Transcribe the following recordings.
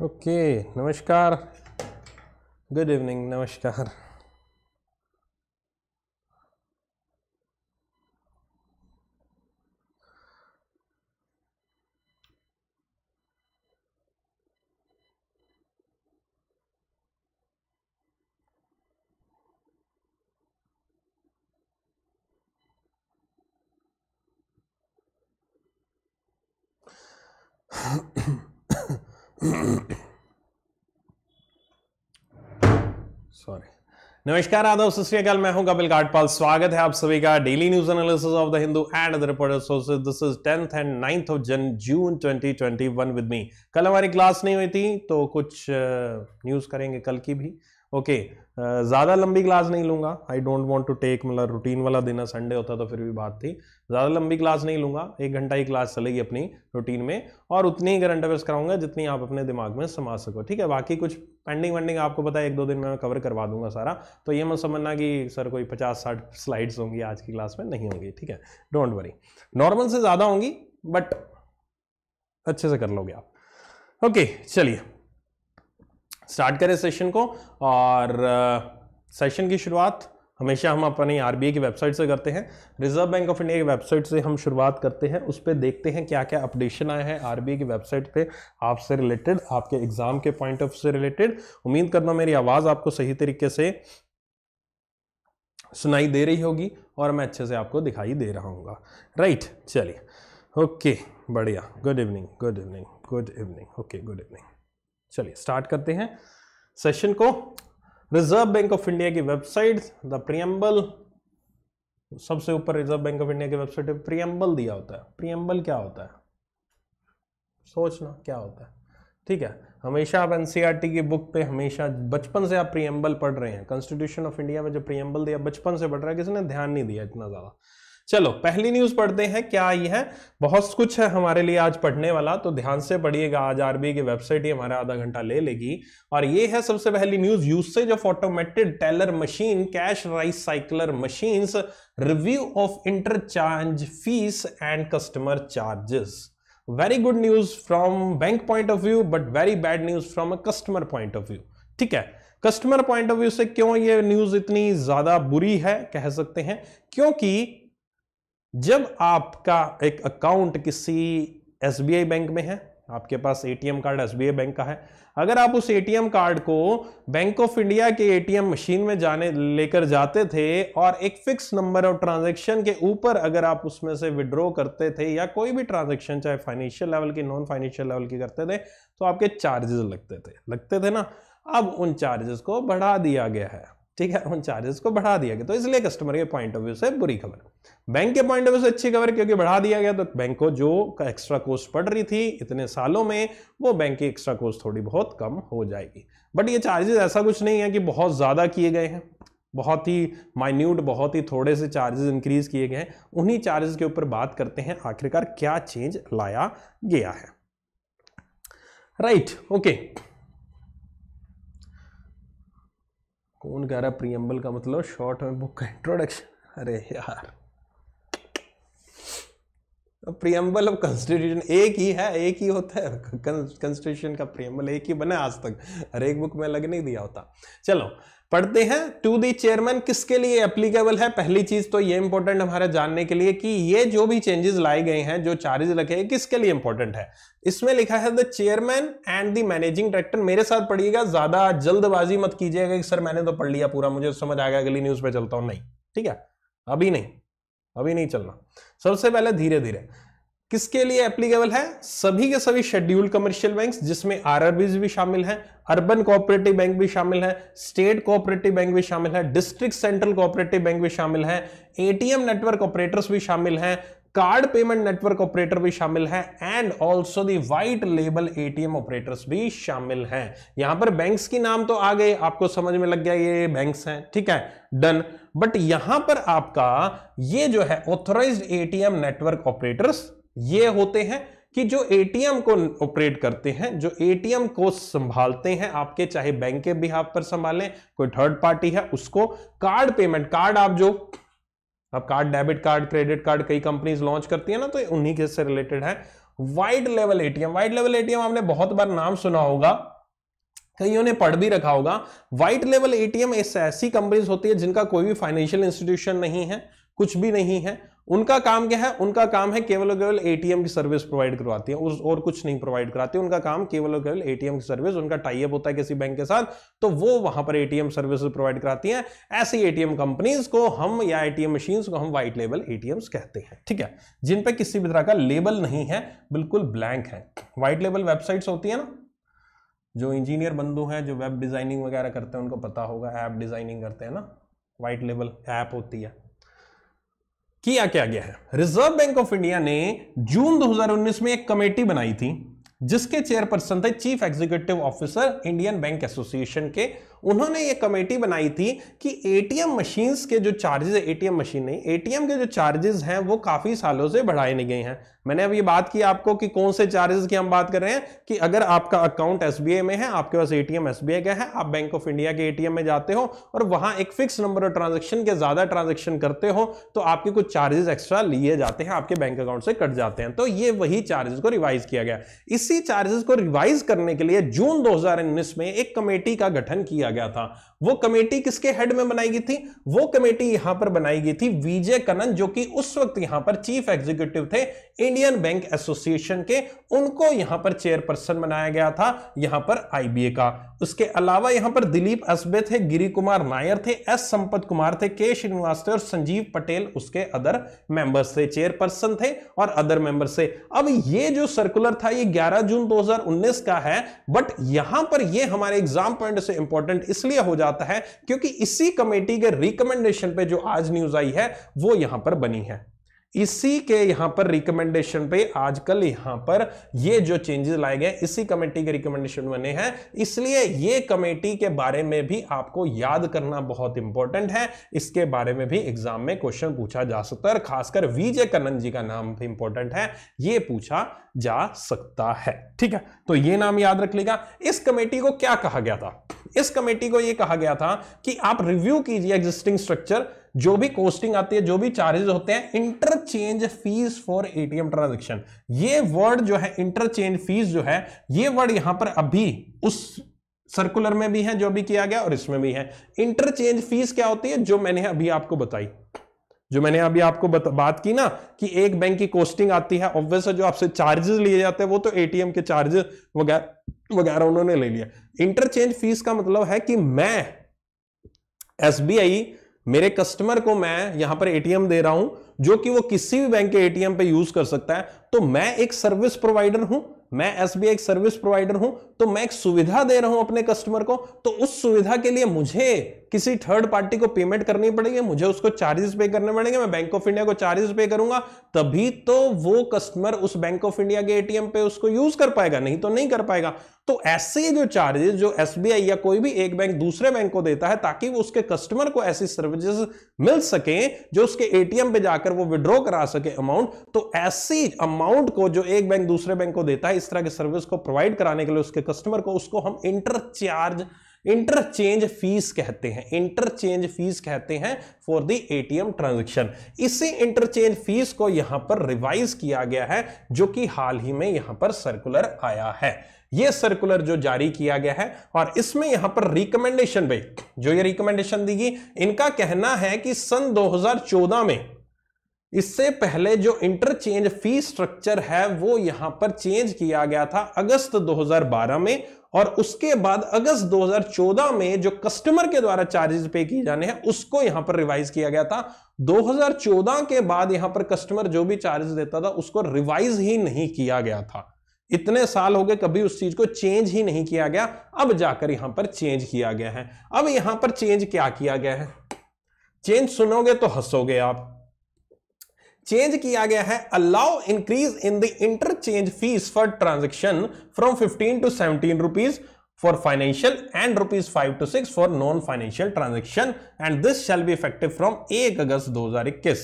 Okay, Namaskar. Good evening, Namaskar. Sorry नमस्कार आदव सत मैं हूं कपिल काटपाल स्वागत है आप सभी का daily news analysis of the Hindu and other sources this is tenth and ninth of जन जून 2021 विद मी कल हमारी क्लास नहीं हुई थी तो कुछ न्यूज uh, करेंगे कल की भी ओके ज़्यादा लंबी क्लास नहीं लूँगा I don't want to take मतलब रूटीन वाला दिन है संडे होता तो फिर भी बात थी ज़्यादा लंबी क्लास नहीं लूँगा एक घंटा ही क्लास चलेगी अपनी रूटीन में और उतनी ही करंट अफेयर्स कराऊंगा जितनी आप अपने दिमाग में समा सको ठीक है बाकी कुछ पेंडिंग वेंडिंग आपको पता है एक दो दिन में मैं कवर करवा दूंगा सारा तो ये मत समझना कि सर कोई पचास साठ स्लाइड्स होंगी आज की क्लास में नहीं होंगी ठीक है डोंट वरी नॉर्मल से ज़्यादा होंगी बट अच्छे से कर लोगे आप ओके चलिए स्टार्ट करें सेशन को और सेशन की शुरुआत हमेशा हम अपनी आर की वेबसाइट से करते हैं रिजर्व बैंक ऑफ इंडिया की वेबसाइट से हम शुरुआत करते हैं उस पर देखते हैं क्या क्या अपडेशन आए हैं आर की वेबसाइट पे आपसे रिलेटेड आपके एग्ज़ाम के पॉइंट ऑफ से रिलेटेड उम्मीद करना मेरी आवाज़ आपको सही तरीके से सुनाई दे रही होगी और मैं अच्छे से आपको दिखाई दे रहा हूँ राइट चलिए ओके बढ़िया good evening good evening good evening okay good evening चलिए स्टार्ट करते हैं सेशन को रिजर्व बैंक ऑफ इंडिया की वेबसाइट द प्रियम्बल सबसे ऊपर रिजर्व बैंक ऑफ इंडिया की वेबसाइट पर प्रियम्बल दिया होता है प्रियम्बल क्या होता है सोचना क्या होता है ठीक है हमेशा आप एनसीईआरटी e की बुक पे हमेशा बचपन से आप प्रियम्बल पढ़ रहे हैं कॉन्स्टिट्यूशन ऑफ इंडिया में जो प्रियम्बल दिया बचपन से पढ़ रहा है किसी ने ध्यान नहीं दिया इतना ज़्यादा चलो पहली न्यूज पढ़ते हैं क्या आई है बहुत कुछ है हमारे लिए आज पढ़ने वाला तो ध्यान से पढ़िएगा आज आरबीआई की वेबसाइट ही हमारा आधा घंटा ले लेगी और ये है सबसे पहली news usage of automated teller machine cash recycler machine review of interchange fees and customer charges very good news from bank point of view but very bad news from a customer point of view ठीक है customer point of view से क्यों ये news इतनी ज्यादा बुरी है कह सकते हैं क्योंकि जब आपका एक अकाउंट किसी एसबीआई बैंक में है आपके पास एटीएम कार्ड एसबीआई बैंक का है अगर आप उस एटीएम कार्ड को बैंक ऑफ इंडिया के एटीएम मशीन में जाने लेकर जाते थे और एक फिक्स नंबर ऑफ ट्रांजैक्शन के ऊपर अगर आप उसमें से विड्रॉ करते थे या कोई भी ट्रांजैक्शन चाहे फाइनेंशियल लेवल की नॉन फाइनेंशियल लेवल की करते थे तो आपके चार्जेस लगते थे लगते थे ना अब उन चार्जेस को बढ़ा दिया गया है ठीक है उन चार्जेस को बढ़ा दिया गया तो इसलिए कस्टमर के पॉइंट ऑफ व्यू से बुरी खबर बैंक के पॉइंट ऑफ व्यू से अच्छी खबर क्योंकि बढ़ा दिया गया तो बैंक को जो एक्स्ट्रा कोस्ट पड़ रही थी इतने सालों में वो बैंक की एक्स्ट्रा कोस्ट थोड़ी बहुत कम हो जाएगी बट ये चार्जेस ऐसा कुछ नहीं है कि बहुत ज़्यादा किए गए हैं बहुत ही माइन्यूट बहुत ही थोड़े से चार्जेस इंक्रीज किए गए हैं उन्हीं चार्जेस के ऊपर बात करते हैं आखिरकार क्या चेंज लाया गया है राइट right, ओके okay. कौन कह रहा है प्रियम्बल का मतलब शॉर्ट में बुक का इंट्रोडक्शन अरे यार अब प्रियम्बल अब कॉन्स्टिट्यूशन एक ही है एक ही होता है कॉन्स्टिट्यूशन का प्रियम्बल एक ही बना आज तक हर एक बुक में लग नहीं दिया होता चलो पढ़ते हैं टू दी चेयरमैन किसके लिए एप्लीकेबल है पहली चीज तो ये इंपॉर्टेंट हमारे जानने के लिए कि ये जो भी चेंजेस लाए गए हैं जो चार्जेस रखे हैं किसके लिए इंपॉर्टेंट है इसमें लिखा है the chairman and the managing director मेरे साथ पढ़िएगा ज्यादा जल्दबाजी मत कीजिएगा कि सर मैंने तो पढ़ लिया पूरा मुझे समझ आ गया अगली न्यूज पे चलता हूं नहीं ठीक है अभी नहीं अभी नहीं चलना सबसे पहले धीरे धीरे किसके लिए एप्लीकेबल है सभी के सभी शेड्यूल कमर्शियल बैंक्स जिसमें आरआरबीज भी शामिल है अर्बन कोऑपरेटिव बैंक भी शामिल है स्टेट कोऑपरेटिव बैंक भी शामिल है डिस्ट्रिक्ट सेंट्रल कोऑपरेटिव बैंक भी शामिल है एटीएम नेटवर्क ऑपरेटर्स भी शामिल हैं कार्ड पेमेंट नेटवर्क ऑपरेटर भी शामिल है and also the white label ATM operators भी शामिल हैं यहां पर बैंक्स की नाम तो आ गए आपको समझ में लग गया ये बैंक्स हैं ठीक है डन बट यहां पर आपका ये जो है ऑथोराइज्ड एटीएम नेटवर्क ऑपरेटर्स ये होते हैं कि जो एटीएम को ऑपरेट करते हैं जो एटीएम को संभालते हैं आपके चाहे बैंक के बिहाफ पर संभालें कोई थर्ड पार्टी है उसको कार्ड पेमेंट कार्ड आप जो आप card debit card credit card कई कंपनीज लॉन्च करती है ना तो उन्हीं के से रिलेटेड है wide level ATM wide level ATM आपने बहुत बार नाम सुना होगा कईयों ने पढ़ भी रखा होगा वाइट लेवल एटीएम ऐसी कंपनीज होती है जिनका कोई भी फाइनेंशियल इंस्टीट्यूशन नहीं है कुछ भी नहीं है उनका काम क्या है उनका काम है केवल और केवल एटीएम की सर्विस प्रोवाइड करवाती है उस और कुछ नहीं प्रोवाइड कराती उनका काम केवल और केवल एटीएम की सर्विस उनका टाइप होता है किसी बैंक के साथ तो वो वहां पर एटीएम सर्विस प्रोवाइड कराती हैं ऐसी एटीएम कंपनीज को हम या एटीएम मशीन को हम व्हाइट लेबल एटीएम कहते हैं ठीक है जिनपे किसी भी तरह का लेबल नहीं है बिल्कुल ब्लैंक है व्हाइट लेबल वेबसाइट्स होती है ना जो इंजीनियर बंधु हैं जो वेब डिजाइनिंग वगैरह करते हैं उनको पता होगा ऐप डिजाइनिंग करते हैं ना व्हाइट लेवल ऐप होती है किया क्या गया है रिजर्व बैंक ऑफ इंडिया ने जून 2019 में एक कमेटी बनाई थी जिसके चेयरपर्सन थे chief executive officer Indian bank association के उन्होंने ये कमेटी बनाई थी कि एटीएम मशीन्स के जो चार्जेस एटीएम मशीन नहीं एटीएम के जो चार्जेस हैं वो काफ़ी सालों से बढ़ाए नहीं गए हैं मैंने अब ये बात की आपको कि कौन से चार्जेस की हम बात कर रहे हैं कि अगर आपका अकाउंट एस में है आपके पास एटीएम एस का है आप बैंक ऑफ इंडिया के एटीएम में जाते हो और वहां एक फिक्स नंबर ऑफ ट्रांजेक्शन के ज़्यादा ट्रांजेक्शन करते हो तो आपके कुछ चार्जेस एक्स्ट्रा लिए जाते हैं आपके बैंक अकाउंट से कट जाते हैं तो ये वही चार्जेस को रिवाइज किया गया इसी चार्जेस को रिवाइज करने के लिए जून दो में एक कमेटी का गठन किया किया गया था वो कमेटी किसके हेड में बनाई गई थी वो कमेटी यहां पर बनाई गई थी विजय कनन जो कि उस वक्त यहां पर चीफ एग्जीक्यूटिव थे इंडियन बैंक एसोसिएशन के उनको यहां पर चेयरपर्सन बनाया गया था यहां पर आईबीए का उसके अलावा यहां पर दिलीप असबे थे गिरी कुमार नायर थे एस संपत कुमार थे के श्रीनिवास और संजीव पटेल उसके अदर मेंबर्स थे चेयरपर्सन थे और अदर मेंबर्स थे अब ये जो सर्कुलर था ये 11 जून 2019 का है बट यहां पर ये हमारे एग्जाम पॉइंट से इंपॉर्टेंट इसलिए हो जाता जाता है क्योंकि इसी कमेटी के रिकमेंडेशन पे जो आज न्यूज आई है वो यहां पर बनी है इसी के यहां पर रिकमेंडेशन पे आजकल यहां पर ये जो चेंजेस लाए गए इसी कमेटी के रिकमेंडेशन बने हैं इसलिए ये कमेटी के बारे में भी आपको याद करना बहुत इंपॉर्टेंट है इसके बारे में भी एग्जाम में क्वेश्चन पूछा जा सकता है खासकर वीजे कन्न जी का नाम इंपॉर्टेंट है ये पूछा जा सकता है ठीक है तो ये नाम याद रख लेगा इस कमेटी को क्या कहा गया था इस कमेटी को यह कहा गया था कि आप रिव्यू कीजिए एग्जिस्टिंग स्ट्रक्चर जो भी कोस्टिंग आती है जो भी चार्जेस होते हैं interchange fee for ATM transaction ये वर्ड जो है इंटरचेंज फीस जो है ये वर्ड यहां पर अभी उस सर्कुलर में भी है जो भी किया गया और इसमें भी है इंटरचेंज फीस क्या होती है जो मैंने अभी आपको बताई जो मैंने अभी आपको बत, बात की ना कि एक बैंक की कोस्टिंग आती है ऑब्वियस जो आपसे चार्जेस लिए जाते हैं वो तो एटीएम के चार्जेस वगैरह वगैरह उन्होंने ले लिया इंटरचेंज फीस का मतलब है कि मैं एसबीआई मेरे कस्टमर को मैं यहां पर एटीएम दे रहा हूं जो कि वो किसी भी बैंक के एटीएम पे यूज कर सकता है तो मैं एक सर्विस प्रोवाइडर हूं मैं एस एक सर्विस प्रोवाइडर हूं तो मैं एक सुविधा दे रहा हूं अपने कस्टमर को तो उस सुविधा के लिए मुझे किसी थर्ड पार्टी को पेमेंट करनी पड़ेगी मुझे उसको चार्जेस पे करने पड़ेंगे मैं बैंक ऑफ इंडिया को चार्जेस पे करूंगा तभी तो वो कस्टमर उस बैंक ऑफ इंडिया के एटीएम पे उसको यूज कर पाएगा नहीं तो नहीं कर पाएगा तो ऐसे जो चार्जेस जो एस या कोई भी एक बैंक दूसरे बैंक को देता है ताकि वो उसके कस्टमर को ऐसी सर्विसेज मिल सके जो उसके एटीएम पे जाकर वो विड्रॉ करा सके अमाउंट तो ऐसी अमाउंट को जो एक बैंक दूसरे बैंक को देता है इस तरह की सर्विस को प्रोवाइड कराने के लिए उसके कस्टमर को उसको हम इंटरचार्ज इंटरचेंज फीस कहते हैं इंटरचेंज फीस कहते हैं फॉर द एटीएम ट्रांजैक्शन इसी इंटरचेंज फीस को यहां पर रिवाइज किया गया है जो कि हाल ही में यहां पर सर्कुलर आया है ये सर्कुलर जो जारी किया गया है और इसमें यहां पर रिकमेंडेशन भाई जो ये रिकमेंडेशन दी गई इनका कहना है कि सन 2014 में इससे पहले जो इंटरचेंज फी स्ट्रक्चर है वो यहां पर चेंज किया गया था अगस्त 2012 में और उसके बाद अगस्त 2014 में जो कस्टमर के द्वारा चार्जेस पे किए जाने हैं उसको यहां पर रिवाइज किया गया था 2014 के बाद यहां पर कस्टमर जो भी चार्जेस देता था उसको रिवाइज ही नहीं किया गया था इतने साल हो गए कभी उस चीज को चेंज ही नहीं किया गया अब जाकर यहां पर चेंज किया गया है अब यहां पर चेंज क्या किया गया है चेंज सुनोगे तो हंसोगे आप चेंज किया गया है allow increase in the interchange fee for transaction from 15 to 17 rupees for financial and rupees five to six for non financial transaction and this shall be effective from एक अगस्त 2021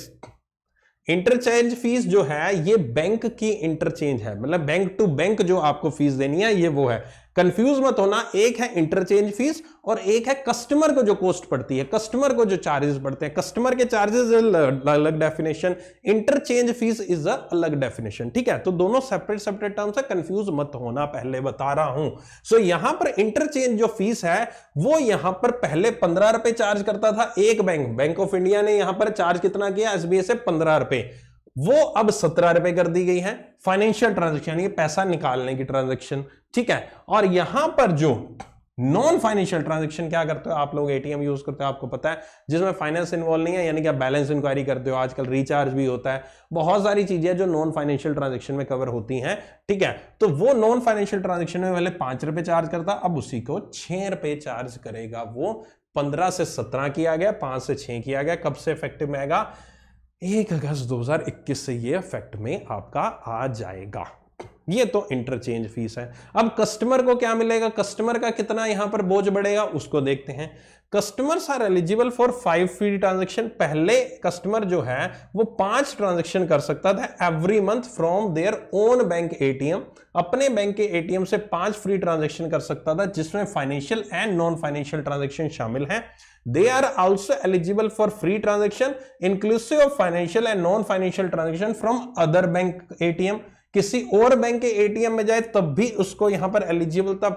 इंटरचेंज फीस जो है ये bank की interchange है मतलब bank to bank जो आपको फीस देनी है ये वो है कंफ्यूज मत होना एक है इंटरचेंज फीस और एक है कस्टमर को जो कॉस्ट पड़ती है कस्टमर को जो चार्जेस पड़ते हैं कस्टमर के चार्जेस अलग definition interchange fee is a अलग डेफिनेशन ठीक है तो दोनों सेपरेट सेपरेट टर्म्स है कंफ्यूज मत होना पहले बता रहा हूं सो so, यहां पर इंटरचेंज जो फीस है वो यहां पर पहले पंद्रह रुपए चार्ज करता था एक बैंक बैंक ऑफ इंडिया ने यहां पर चार्ज कितना किया एसबीआई से पंद्रह रुपए वो अब सत्रह रुपए कर दी गई है फाइनेंशियल ट्रांजेक्शन पैसा निकालने की ट्रांजेक्शन ठीक है और यहां पर जो नॉन फाइनेंशियल ट्रांजेक्शन क्या करते हो आप लोग एटीएम यूज करते हो आपको पता है जिसमें फाइनेंस इन्वॉल्व नहीं है यानी कि आप बैलेंस इंक्वायरी करते हो आजकल रिचार्ज भी होता है बहुत सारी चीजें जो नॉन फाइनेंशियल ट्रांजेक्शन में कवर होती हैं ठीक है तो वो नॉन फाइनेंशियल ट्रांजेक्शन में पहले पांच रुपए चार्ज करता अब उसी को छह रुपए चार्ज करेगा वो पंद्रह से सत्रह किया गया पांच से छह किया गया कब से इफेक्टिव में आएगा एक अगस्त 2021 से ये इफेक्ट में आपका आ जाएगा ये तो इंटरचेंज फीस है अब कस्टमर को क्या मिलेगा कस्टमर का कितना यहां पर बोझ बढ़ेगा उसको देखते हैं customers are eligible for five free transaction पहले कस्टमर जो है वो पांच ट्रांजेक्शन कर सकता था every month from their own bank ATM अपने बैंक के एटीएम से पांच फ्री ट्रांजेक्शन कर सकता था जिसमें financial and non financial transaction शामिल हैं they are also eligible for free transaction inclusive of financial and non financial transaction from other bank ATM किसी और बैंक के एटीएम में जाए तब भी उसको यहां पर एलिजिबल था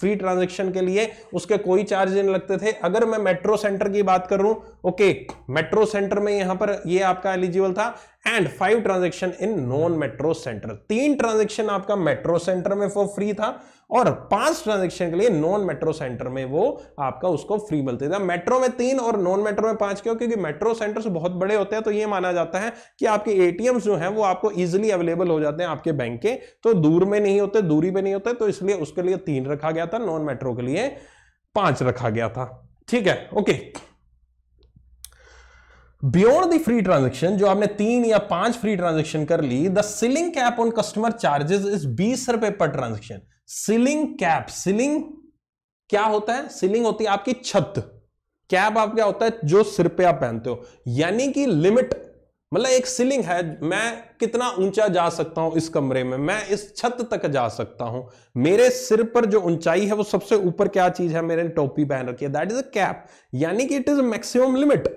फ्री ट्रांजेक्शन के लिए उसके कोई चार्ज नहीं लगते थे अगर मैं मेट्रो सेंटर की बात करूं ओके मेट्रो सेंटर में यहां पर ये आपका एलिजिबल था and five transaction in non metro centre तीन ट्रांजेक्शन आपका मेट्रो सेंटर में फॉर फ्री था और पांच ट्रांजेक्शन के लिए नॉन मेट्रो सेंटर में वो आपका उसको फ्री मिलते थे मेट्रो में तीन और नॉन मेट्रो में पांच क्यों क्योंकि मेट्रो सेंटर्स बहुत बड़े होते हैं तो ये माना जाता है कि आपके एटीएम जो है वो आपको इजिली अवेलेबल हो जाते हैं आपके बैंक के तो दूर में नहीं होते दूरी में नहीं होते तो इसलिए उसके लिए तीन रखा गया था नॉन मेट्रो के लिए पांच रखा गया था ठीक है okay beyond the free transaction जो आपने तीन या पांच फ्री ट्रांजेक्शन कर ली the ceiling cap on customer charges is बीस रुपए per transaction ceiling cap ceiling क्या होता है सीलिंग होती है आपकी छत कैप आप क्या होता है जो सिर पे आप पहनते हो यानी कि लिमिट मतलब एक सीलिंग है मैं कितना ऊंचा जा सकता हूं इस कमरे में मैं इस छत तक जा सकता हूं मेरे सिर पर जो ऊंचाई है वो सबसे ऊपर क्या चीज है मेरे टोपी पहन रखी है दैट इज अ कैप यानी कि it is maximum limit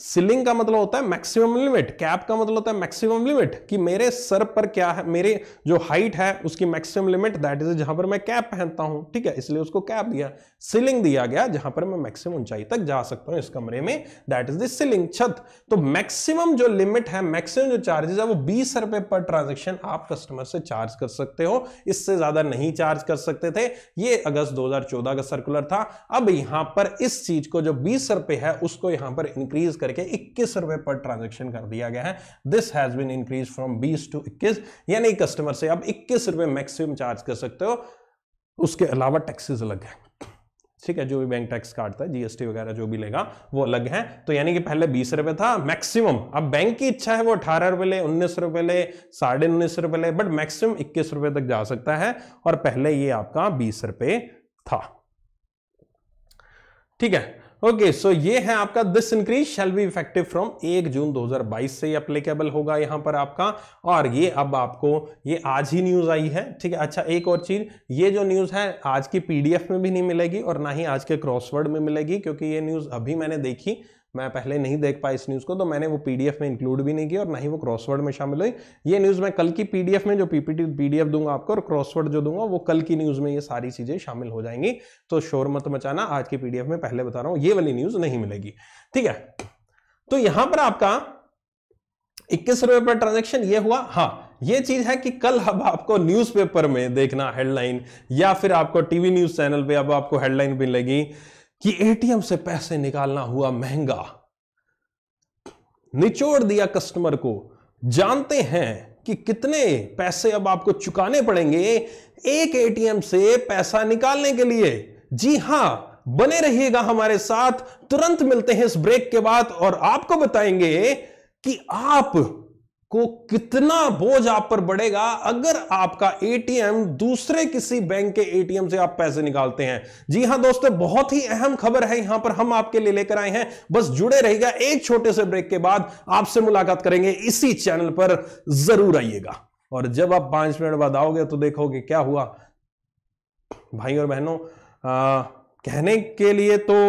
ceiling का मतलब होता है मैक्सिमम लिमिट कैप का मतलब होता है मैक्सिमम लिमिट कि मेरे सर पर क्या है मेरे जो हाइट है उसकी मैक्सिमम लिमिट दैट इज जहां पर मैं कैप पहनता हूं ठीक है इसलिए उसको कैप दिया सिलिंग दिया गया जहां पर मैं मैक्सिमम ऊंचाई तक जा सकता हूं इस कमरे में दैट इज द सिलिंग छत तो मैक्सिमम जो लिमिट है मैक्सिमम जो चार्जेस है वो बीस रुपए पर ट्रांजेक्शन आप कस्टमर से चार्ज कर सकते हो इससे ज्यादा नहीं चार्ज कर सकते थे ये अगस्त दो का सर्कुलर था अब यहां पर इस चीज को जो बीस रुपए है उसको यहां पर इंक्रीज कर करके इक्कीस रुपए पर ट्रांजेक्शन कर दिया गया है this has been increase from बीस टू इक्कीस यानी कस्टमर से आप इक्कीस रुपए मैक्सिमम चार्ज कर सकते हो उसके अलावा टैक्सेस अलग है ठीक है जो भी बैंक टैक्स काटता है जीएसटी वगैरह जो भी लेगा वो अलग है तो यानी कि पहले बीस रुपए था मैक्सिमम अब बैंक की इच्छा है वो अठारह रुपए ले उन्नीस रुपए ले साढ़े उन्नीस रुपए ले बट मैक्सिमम इक्कीस रुपए तक जा सकता है और पहले ये आपका बीस रुपए था ठीक है ओके सो ये है आपका this increase shall be effective from 1 June 2022 से अप्लीकेबल होगा यहां पर आपका और ये अब आपको ये आज ही न्यूज आई है ठीक है अच्छा एक और चीज ये जो न्यूज है आज की पीडीएफ में भी नहीं मिलेगी और ना ही आज के क्रॉसवर्ड में मिलेगी क्योंकि ये न्यूज अभी मैंने देखी मैं पहले नहीं देख पाया इस न्यूज़ को तो मैंने वो पीडीएफ में इंक्लूड भी नहीं किया और ना ही वो क्रॉसवर्ड में शामिल हुई ये न्यूज़ मैं कल की पीडीएफ में जो पीपीटी पीडीएफ दूंगा आपको और क्रॉसवर्ड जो दूंगा वो कल की न्यूज़ में ये सारी चीज़ें शामिल हो जाएंगी तो शोर मत मचाना आज की पीडीएफ में पहले बता रहा हूँ ये वाली न्यूज़ नहीं मिलेगी ठीक है तो यहाँ पर आपका इक्कीस रुपए पर ट्रांजेक्शन ये हुआ हाँ ये चीज है कि कल अब आपको न्यूज़पेपर में देखना हेडलाइन या फिर आपको टीवी न्यूज चैनल पे अब आपको हेडलाइन मिलेगी कि एटीएम से पैसे निकालना हुआ महंगा निचोड़ दिया कस्टमर को जानते हैं कि कितने पैसे अब आपको चुकाने पड़ेंगे एक एटीएम से पैसा निकालने के लिए जी हां बने रहिएगा हमारे साथ तुरंत मिलते हैं इस ब्रेक के बाद और आपको बताएंगे कि आप को कितना बोझ आप पर बढ़ेगा अगर आपका एटीएम दूसरे किसी बैंक के एटीएम से आप पैसे निकालते हैं जी हां दोस्तों बहुत ही अहम खबर है यहां पर हम आपके लिए लेकर आए हैं बस जुड़े रहेगा एक छोटे से ब्रेक के बाद आपसे मुलाकात करेंगे इसी चैनल पर जरूर आइएगा और जब आप पांच मिनट बाद आओगे तो देखोगे क्या हुआ भाई और बहनों कहने के लिए तो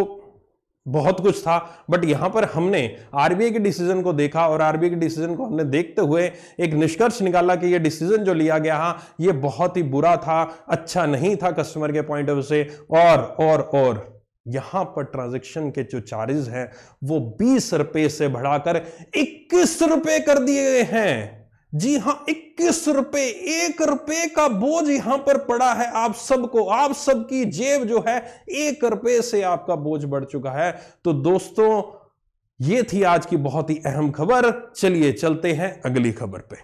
बहुत कुछ था बट यहां पर हमने आरबीआई के डिसीजन को देखा और आरबीआई के डिसीजन को हमने देखते हुए एक निष्कर्ष निकाला कि ये डिसीजन जो लिया गया है ये बहुत ही बुरा था अच्छा नहीं था कस्टमर के पॉइंट ऑफ व्यू से और और और यहां पर ट्रांजैक्शन के जो चार्जेस हैं वो बीस रुपए से बढ़ाकर इक्कीस रुपए कर दिए गए हैं जी हां इक्कीस रुपए एक रुपए का बोझ यहां पर पड़ा है आप सबको आप सबकी जेब जो है एक रुपए से आपका बोझ बढ़ चुका है तो दोस्तों ये थी आज की बहुत ही अहम खबर चलिए चलते हैं अगली खबर पे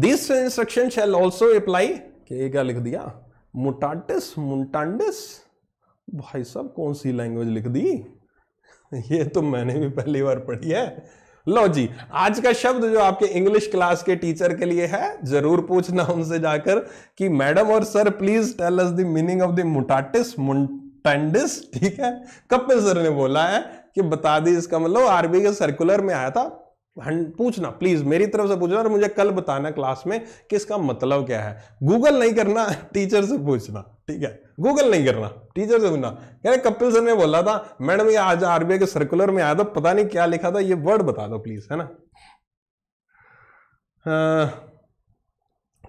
this instruction shall also apply क्या लिख दिया मुटाटिस मुंटांडिस भाई साहब कौन सी लैंग्वेज लिख दी ये तो मैंने भी पहली बार पढ़ी है लो जी आज का शब्द जो आपके इंग्लिश क्लास के टीचर के लिए है जरूर पूछना उनसे जाकर कि मैडम और sir please tell us the meaning of the mutatis mutandis ठीक है कपिल सर ने बोला है कि बता दी इसका मतलब आरबी के सर्कुलर में आया था पूछना प्लीज मेरी तरफ से पूछना और मुझे कल बताना क्लास में कि इसका मतलब क्या है गूगल नहीं करना टीचर से पूछना ठीक है गूगल नहीं करना टीचर से पूछना यार कपिल सर ने बोला था मैडम ये आज आरबीआई के सर्कुलर में आया था पता नहीं क्या लिखा था ये वर्ड बता दो प्लीज है ना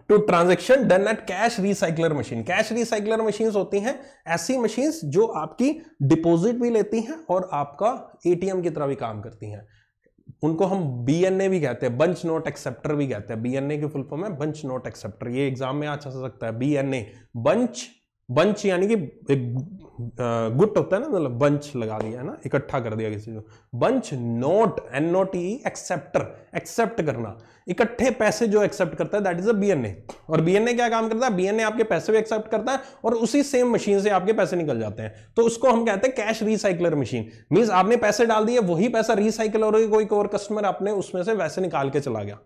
two transaction done at cash recycler machine cash recycler machine होती हैं ऐसी मशीन जो आपकी डिपोजिट भी लेती हैं और आपका एटीएम की तरह भी काम करती हैं उनको हम बी भी कहते हैं बंच नोट एक्सेप्टर भी कहते हैं बी के फुल फॉर्म है बंच नोट एक्सेप्टर ये एग्जाम में आ अच्छा सकता है बी बंच बंच यानी कि एक गुट होता है ना मतलब बंच लगा दिया है ना इकट्ठा कर दिया किसी को bunch note N note E acceptor accept करना इकट्ठे पैसे जो एक्सेप्ट करता है दैट इज अ बीएनए और बीएनए क्या काम करता है बीएनए आपके पैसे भी एक्सेप्ट करता है और उसी सेम मशीन से आपके पैसे निकल जाते हैं तो उसको हम कहते हैं कैश रिसाइकलर मशीन मीन्स आपने पैसे डाल दिए वही पैसा रिसाइकल और कोई और कस्टमर आपने उसमें से वैसे निकाल के चला गया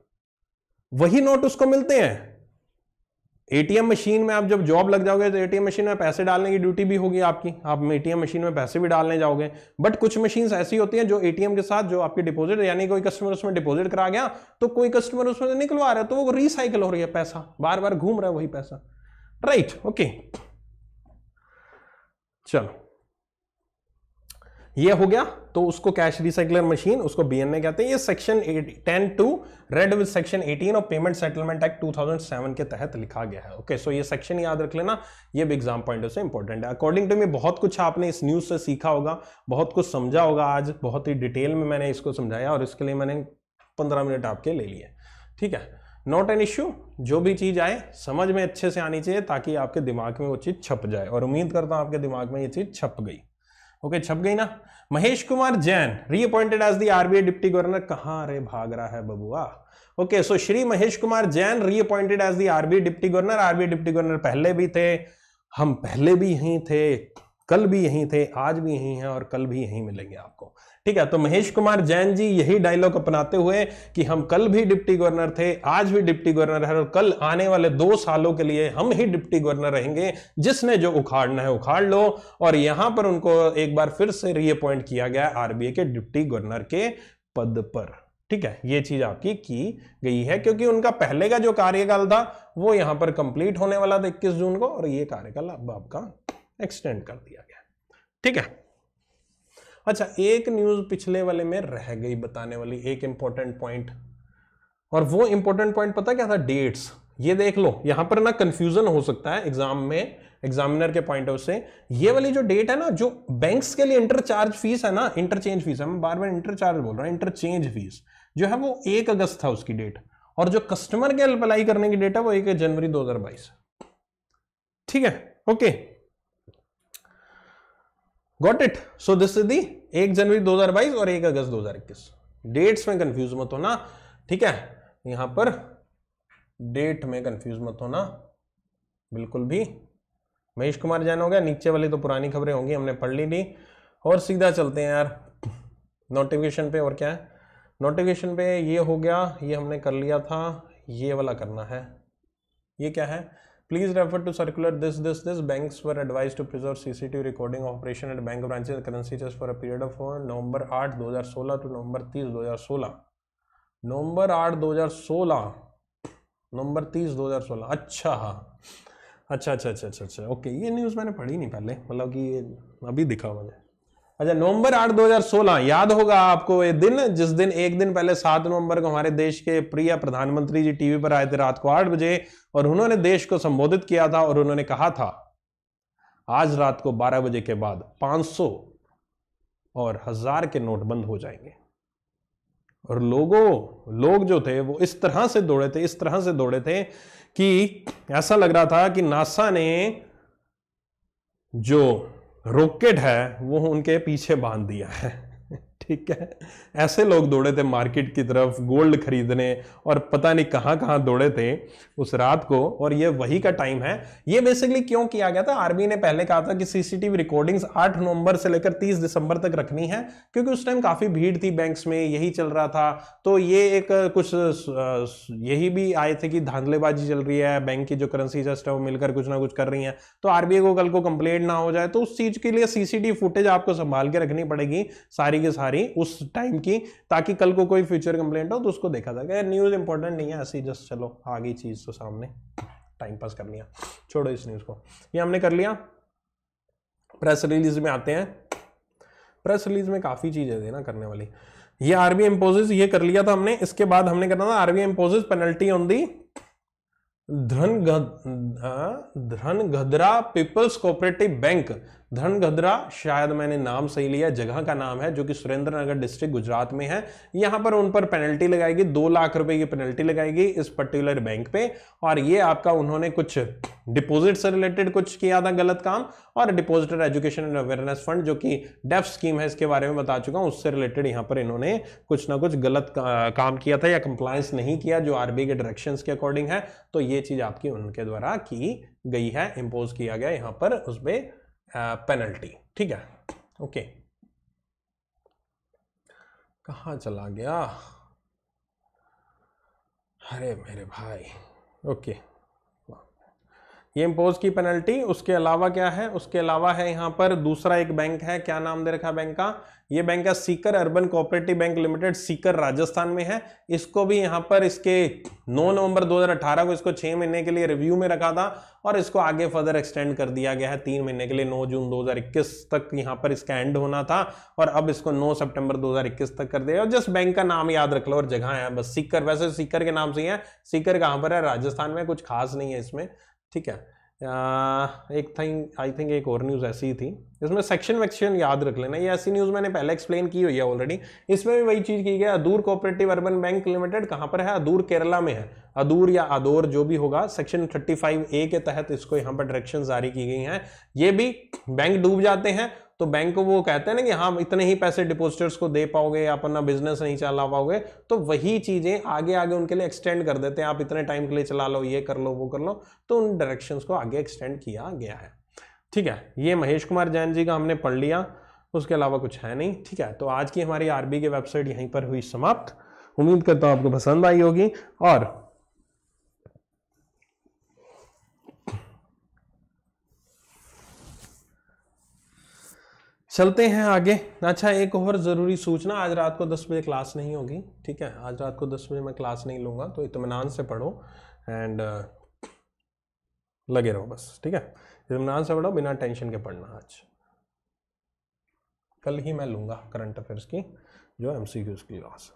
वही नोट उसको मिलते हैं एटीएम मशीन में आप जब जॉब लग जाओगे तो एटीएम मशीन में पैसे डालने की ड्यूटी भी होगी आपकी आप एटीएम मशीन में पैसे भी डालने जाओगे बट कुछ मशीन ऐसी होती हैं जो एटीएम के साथ जो आपकी डिपॉजिट यानी कोई कस्टमर उसमें डिपॉजिट करा गया तो कोई कस्टमर उसमें निकलवा रहा है तो वो रिसाइकिल हो रही है पैसा बार बार घूम रहा है वही पैसा राइट ओके चलो ये हो गया तो उसको कैश रिसाइकलर मशीन उसको बीएनए कहते हैं ये section ten two read with section 18 और पेमेंट सेटलमेंट एक्ट 2007 के तहत लिखा गया है ओके सो ये सेक्शन याद रख लेना ये भी एग्जाम पॉइंट से इंपॉर्टेंट है अकॉर्डिंग टू मी बहुत कुछ आपने इस न्यूज से सीखा होगा बहुत कुछ समझा होगा आज बहुत ही डिटेल में मैंने इसको समझाया और इसके लिए मैंने पंद्रह मिनट आपके ले लिए ठीक है नॉट एन इश्यू जो भी चीज़ आए समझ में अच्छे से आनी चाहिए ताकि आपके दिमाग में वो चीज़ छप जाए और उम्मीद करता हूँ आपके दिमाग में ये चीज़ छप गई ओके छप गई ना Mahesh Kumar Jain reappointed as the RBI deputy governor कहाँ रे भाग रहा है बबुआ okay so Shri Mahesh Kumar Jain reappointed as the RBI deputy governor RBI deputy governor पहले भी थे हम पहले भी यहीं थे कल भी यहीं थे आज भी यहीं हैं और कल भी यहीं मिलेंगे आपको ठीक है तो महेश कुमार जैन जी यही डायलॉग अपनाते हुए कि हम कल भी डिप्टी गवर्नर थे आज भी डिप्टी गवर्नर है और कल आने वाले दो सालों के लिए हम ही डिप्टी गवर्नर रहेंगे जिसने जो उखाड़ना है उखाड़ लो और यहां पर उनको एक बार फिर से रीअपॉइंट किया गया आरबीआई के डिप्टी गवर्नर के पद पर ठीक है ये चीज आपकी की गई है क्योंकि उनका पहले का जो कार्यकाल था वो यहां पर कंप्लीट होने वाला था इक्कीस जून को और ये कार्यकाल अब आपका एक्सटेंड कर दिया गया ठीक है अच्छा एक न्यूज़ पिछले वाले में रह गई बताने वाली एक इंपॉर्टेंट पॉइंट और वो इंपॉर्टेंट पॉइंट पता क्या था डेट्स ये देख लो यहां पर ना कंफ्यूजन हो सकता है एग्जाम में एग्जामिनर के पॉइंट ऑफ से ये वाली जो डेट है ना जो बैंक्स के लिए इंटरचार्ज फीस है ना इंटरचेंज फीस है मैं बार बार इंटरचार्ज बोल रहा हूँ इंटरचेंज फीस जो है वो एक अगस्त था उसकी डेट और जो कस्टमर के अप्लाई करने की डेट है वो एक जनवरी दो ठीक है okay got it so this is the एक जनवरी 2022 और एक अगस्त 2021 डेट्स में कंफ्यूज मत होना ठीक है यहां पर डेट में कंफ्यूज मत होना बिल्कुल भी महेश कुमार जैन हो गया नीचे वाली तो पुरानी खबरें होंगी हमने पढ़ ली थी और सीधा चलते हैं यार नोटिफिकेशन पे और क्या है नोटिफिकेशन पे ये हो गया ये हमने कर लिया था ये वाला करना है ये क्या है Please refer to circular this, this, this. Banks were advised to preserve CCTV recording operation at bank branches and currency just for a period of November 8 2016 to November 30 2016 November 8 2016 November 30 2016 अच्छा हाँ अच्छा अच्छा अच्छा अच्छा अच्छा ओके ये news मैंने पढ़ी नहीं पहले मतलब कि ये अभी दिखा मुझे अच्छा नवंबर आठ 2016 याद होगा आपको ये दिन जिस दिन एक दिन पहले सात नवंबर को हमारे देश के प्रिय प्रधानमंत्री जी टीवी पर आए थे रात को आठ बजे और उन्होंने देश को संबोधित किया था और उन्होंने कहा था आज रात को बारह बजे के बाद 500 और हजार के नोट बंद हो जाएंगे और लोगों लोग जो थे वो इस तरह से दौड़े थे इस तरह से दौड़े थे कि ऐसा लग रहा था कि नासा ने जो रॉकेट है वो उनके पीछे बांध दिया है ठीक है ऐसे लोग दौड़े थे मार्केट की तरफ गोल्ड खरीदने और पता नहीं कहाँ कहाँ दौड़े थे उस रात को और ये वही का टाइम है ये बेसिकली क्यों किया गया था आर्मी ने पहले कहा था कि सीसीटीवी रिकॉर्डिंग्स 8 नवंबर से लेकर 30 दिसंबर तक रखनी है क्योंकि उस टाइम काफ़ी भीड़ थी बैंक्स में यही चल रहा था तो ये एक कुछ यही भी आए थे कि धांधलेबाजी चल रही है बैंक की जो करेंसी जस्ट है वो मिलकर कुछ ना कुछ कर रही है तो आरबीआई को कल को कंप्लेंट ना हो जाए तो उस चीज़ के लिए सीसीटीवी फुटेज आपको संभाल के रखनी पड़ेगी सारी की सारी हमारी उस टाइम की ताकि कल को कोई फ्यूचर कंप्लेंट हो तो उसको देखा जाए यार न्यूज़ इंपॉर्टेंट नहीं है ऐसी जस्ट चलो आ गई चीज़ तो सामने टाइम पास कर लिया छोड़ो इस न्यूज़ को ये हमने कर लिया प्रेस रिलीज में आते हैं प्रेस रिलीज में काफ़ी चीज़ें देना करने वाली ये आरबीआई इम्पोजेस ये कर लिया था हमने इसके बाद हमने करना था RBI imposes penalty on the धन Dhrangadhra people's cooperative bank Dhrangadhra शायद मैंने नाम सही लिया जगह का नाम है जो कि सुरेंद्र नगर डिस्ट्रिक्ट गुजरात में है यहाँ पर उन पर पेनल्टी लगाएगी दो लाख रुपए की पेनल्टी लगाएगी इस पर्टिकुलर बैंक पे और ये आपका उन्होंने कुछ डिपॉजिट से रिलेटेड कुछ किया था गलत काम और depositor education and awareness fund जो कि डेफ स्कीम है इसके बारे में बता चुका हूँ उससे रिलेटेड यहाँ पर इन्होंने कुछ ना कुछ गलत काम किया था या कंप्लायंस नहीं किया जो आरबीआई के डायरेक्शन के अकॉर्डिंग है तो ये चीज़ आपकी उनके द्वारा की गई है इम्पोज किया गया यहाँ पर उसमें पेनल्टी ठीक है ओके कहा चला गया अरे मेरे भाई ओके ये इम्पोज की पेनल्टी उसके अलावा क्या है उसके अलावा है यहां पर दूसरा एक बैंक है क्या नाम दे रखा बैंक का ये बैंक का Sikar urban cooperative bank limited Sikar Rajasthan में है इसको भी यहाँ पर इसके 9 नवंबर 2018 को इसको 6 महीने के लिए रिव्यू में रखा था और इसको आगे फर्दर एक्सटेंड कर दिया गया है तीन महीने के लिए 9 जून 2021 तक यहाँ पर इसका एंड होना था और अब इसको 9 सितंबर 2021 तक कर दिया और जस्ट बैंक का नाम याद रख लो और जगह है बस सीकर वैसे सीकर के नाम से ही है सीकर कहाँ पर है राजस्थान में कुछ खास नहीं है इसमें ठीक है एक थिंग आई थिंक एक और न्यूज़ ऐसी ही थी इसमें सेक्शन वैक्शन याद रख लेना ये ऐसी न्यूज़ मैंने पहले एक्सप्लेन की हुई है ऑलरेडी इसमें भी वही चीज़ की गई Adoor cooperative urban bank limited कहाँ पर है अदूर केरला में है अदूर या अदोर जो भी होगा सेक्शन 35 ए के तहत इसको यहाँ पर डायरेक्शन जारी की गई हैं ये भी बैंक डूब जाते हैं तो बैंक को वो कहते हैं ना कि हाँ इतने ही पैसे डिपोजिटर्स को दे पाओगे आप अपना बिजनेस नहीं चला पाओगे तो वही चीज़ें आगे आगे उनके लिए एक्सटेंड कर देते हैं आप इतने टाइम के लिए चला लो ये कर लो वो कर लो तो उन डायरेक्शंस को आगे एक्सटेंड किया गया है ठीक है ये महेश कुमार जैन जी का हमने पढ़ लिया उसके अलावा कुछ है नहीं ठीक है तो आज की हमारी आरबी की वेबसाइट यहीं पर हुई समाप्त उम्मीद करता हूँ आपको पसंद आई होगी और चलते हैं आगे अच्छा एक और ज़रूरी सूचना आज रात को दस बजे क्लास नहीं होगी ठीक है आज रात को दस बजे मैं क्लास नहीं लूँगा तो इतमान से पढ़ो एंड uh, लगे रहो बस ठीक है इतमान से पढ़ो बिना टेंशन के पढ़ना आज कल ही मैं लूँगा करंट अफेयर्स की जो एम सी क्यूज़ की क्लास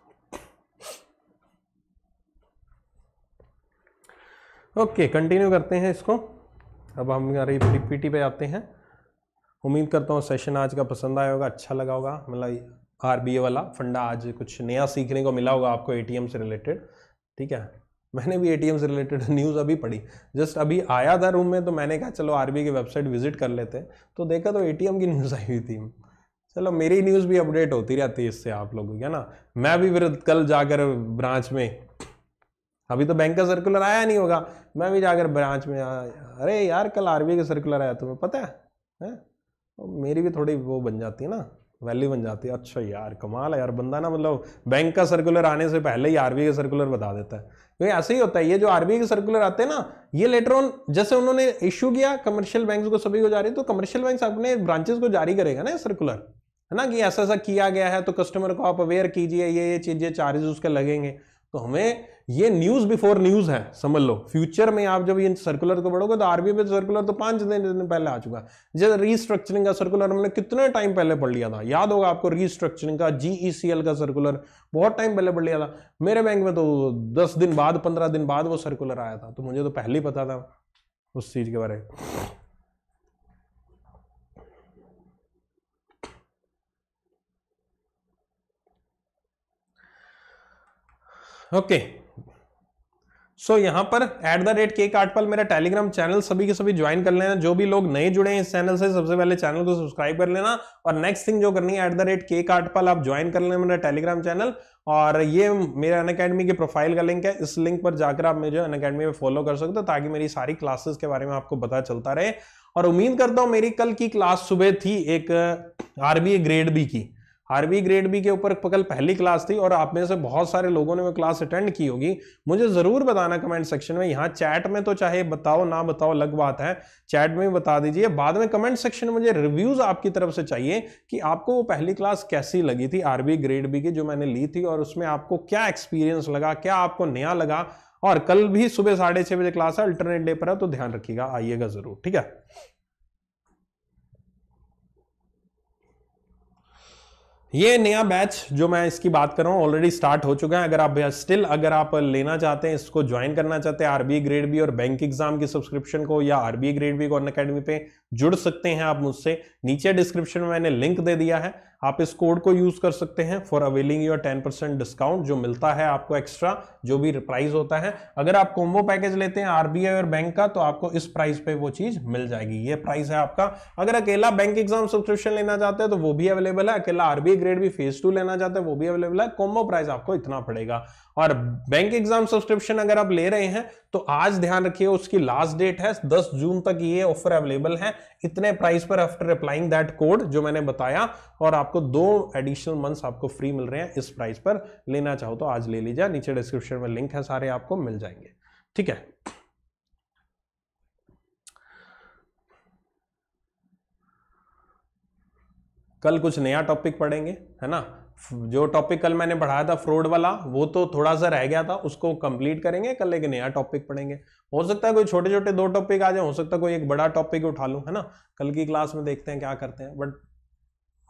ओके कंटिन्यू करते हैं इसको अब हम हमारी पीपीटी पे आते हैं उम्मीद करता हूँ सेशन आज का पसंद आया होगा अच्छा लगा होगा मतलब आर वाला फंडा आज कुछ नया सीखने को मिला होगा आपको ए से रिलेटेड ठीक है मैंने भी ए से रिलेटेड न्यूज़ अभी पढ़ी जस्ट अभी आया था रूम में तो मैंने कहा चलो आर की वेबसाइट विजिट कर लेते तो देखा तो ए की न्यूज़ आई हुई थी चलो मेरी न्यूज़ भी अपडेट होती रहती है इससे आप लोगों की है ना मैं भी फिर कल जाकर ब्रांच में अभी तो बैंक का सर्कुलर आया नहीं होगा मैं भी जाकर ब्रांच में अरे यार कल आरबीआई का सर्कुलर आया तुम्हें पता है, है? तो मेरी भी थोड़ी वो बन जाती है ना वैल्यू बन जाती है अच्छा यार कमाल है यार बंदा ना मतलब बैंक का सर्कुलर आने से पहले ही आरबीआई का सर्कुलर बता देता है क्योंकि ऐसे ही होता है ये जो आरबी के सर्कुलर आते हैं ना ये लेटर ऑन जैसे उन्होंने इशू किया कमर्शियल बैंक को सभी को जारी तो कमर्शियल बैंक अपने ब्रांचेस को जारी करेगा ना सर्कुलर है ना कि ऐसा ऐसा किया गया है तो कस्टमर को आप अवेयर कीजिए ये ये चीज़ें चार्जेस उसके लगेंगे तो हमें ये न्यूज बिफोर न्यूज है समझ लो फ्यूचर में आप जब ये सर्कुलर को पढ़ोगे तो आरबीआई पे सर्कुलर तो पांच दिन दिन पहले आ चुका जैसे रीस्ट्रक्चरिंग का सर्कुलर हमने कितने टाइम पहले पढ़ लिया था याद होगा आपको रीस्ट्रक्चरिंग का जीईसीएल e का सर्कुलर बहुत टाइम पहले पढ़ लिया था मेरे बैंक में तो दस दिन बाद पंद्रह दिन बाद वो सर्कुलर आया था तो मुझे तो पहले ही पता था उस चीज के बारे में ओके सो यहाँ पर एट द रेट के कार्ड पर मेरा टेलीग्राम चैनल सभी के सभी ज्वाइन कर लेना जो भी लोग नए जुड़े हैं इस चैनल से सबसे पहले चैनल को सब्सक्राइब कर लेना और नेक्स्ट थिंग जो करनी है एट द रेट के कार्ड पर आप ज्वाइन कर लेना मेरा टेलीग्राम चैनल और ये मेरे अन अकेडमी के प्रोफाइल का लिंक है इस लिंक पर जाकर आप मेरे अन अकेडमी में फॉलो कर सकते हो ताकि मेरी सारी क्लासेस के बारे में आपको पता चलता रहे और उम्मीद करता हूँ मेरी कल की क्लास सुबह थी एक आरबीए ग्रेड बी की आरबी ग्रेड बी के ऊपर कल पहली क्लास थी और आप में से बहुत सारे लोगों ने वो क्लास अटेंड की होगी मुझे ज़रूर बताना कमेंट सेक्शन में यहाँ चैट में तो चाहे बताओ ना बताओ अलग बात है चैट में भी बता दीजिए बाद में कमेंट सेक्शन में मुझे रिव्यूज़ आपकी तरफ से चाहिए कि आपको वो पहली क्लास कैसी लगी थी आर ग्रेड बी की जो मैंने ली थी और उसमें आपको क्या एक्सपीरियंस लगा क्या आपको नया लगा और कल भी सुबह साढ़े छह बजे क्लास है अल्टरनेट डे पर है तो ध्यान रखिएगा आइएगा ज़रूर ठीक है ये नया बैच जो मैं इसकी बात कर रहा हूँ ऑलरेडी स्टार्ट हो चुका है अगर आप स्टिल अगर आप लेना चाहते हैं इसको ज्वाइन करना चाहते हैं आरबी ग्रेड बी और बैंक एग्जाम की सब्सक्रिप्शन को या आरबी ग्रेड बी को अन अकेडमी पे जुड़ सकते हैं आप मुझसे नीचे डिस्क्रिप्शन में मैंने लिंक दे दिया है आप इस कोड को यूज कर सकते हैं for availing your ten percent discount जो मिलता है आपको एक्स्ट्रा जो भी प्राइस होता है अगर आप कोम्बो पैकेज लेते हैं आरबीआई और बैंक का तो आपको इस प्राइस पे वो चीज मिल जाएगी ये प्राइस है आपका अगर अकेला बैंक एग्जाम सब्सक्रिप्शन लेना चाहते हैं तो वो भी अवेलेबल है अकेला RBI grade B phase two लेना चाहते हैं वो भी अवेलेबल है कोम्बो प्राइस आपको इतना पड़ेगा और बैंक एग्जाम सब्सक्रिप्शन अगर आप ले रहे हैं तो आज ध्यान रखिए उसकी लास्ट डेट है 10 जून तक ये ऑफर अवेलेबल है इतने प्राइस पर आफ्टर अप्लाइंग दैट कोड जो मैंने बताया और आपको दो एडिशनल मंथ्स आपको फ्री मिल रहे हैं इस प्राइस पर लेना चाहो तो आज ले लीजिए नीचे डिस्क्रिप्शन में लिंक है सारे आपको मिल जाएंगे ठीक है कल कुछ नया टॉपिक पढ़ेंगे है ना जो टॉपिक कल मैंने पढ़ाया था फ्रॉड वाला वो तो थोड़ा सा रह गया था उसको कंप्लीट करेंगे कल एक नया टॉपिक पढ़ेंगे हो सकता है कोई छोटे छोटे दो टॉपिक आ जाए हो सकता है कोई एक बड़ा टॉपिक उठा लूँ है ना कल की क्लास में देखते हैं क्या करते हैं बट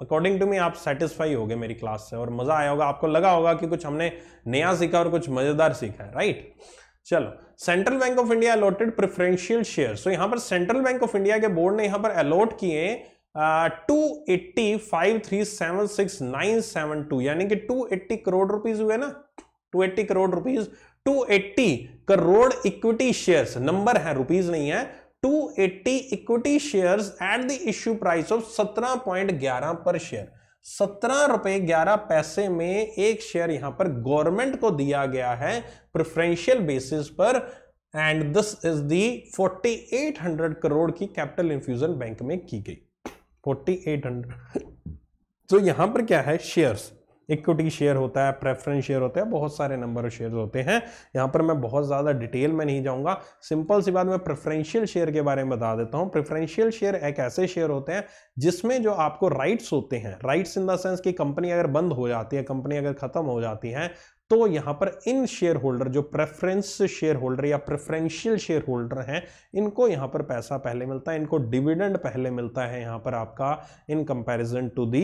अकॉर्डिंग टू मी आप सेटिस्फाई हो गए मेरी क्लास से और मज़ा आया होगा आपको लगा होगा कि कुछ हमने नया सीखा और कुछ मज़ेदार सीखा है राइट चलो Central bank of India allotted preferential share so यहाँ पर सेंट्रल बैंक ऑफ इंडिया के बोर्ड ने यहाँ पर अलॉट किए two eighty five three seven six nine seven two यानी कि टू एट्टी करोड़ रुपीज हुए ना two eighty crore rupees two eighty crore equity share number है रुपीज नहीं है 280 equity shares at the issue price of 17.11 per share सत्रह रुपए ग्यारह पैसे में एक शेयर यहां पर गवर्नमेंट को दिया गया है प्रेफरेंशियल बेसिस पर and this is the 4800 crore की कैपिटल इन्फ्यूजन बैंक में की गई फोर्टी एट हंड्रेड तो यहां पर क्या है शेयर्स इक्विटी शेयर होता है प्रेफरेंस शेयर होता है बहुत सारे नंबर ऑफ शेयर होते हैं यहां पर मैं बहुत ज़्यादा डिटेल में नहीं जाऊँगा सिंपल सी बात मैं प्रेफरेंशियल शेयर के बारे में बता देता हूँ प्रेफरेंशियल शेयर एक ऐसे शेयर होते हैं जिसमें जो आपको राइट्स होते हैं राइट्स इन द सेंस कि कंपनी अगर बंद हो जाती है कंपनी अगर ख़त्म हो जाती है तो यहां पर इन शेयर होल्डर जो प्रेफरेंस शेयर होल्डर या प्रेफरेंशियल शेयर होल्डर हैं इनको यहां पर पैसा पहले मिलता है इनको डिविडेंड पहले मिलता है यहां पर आपका in comparison to the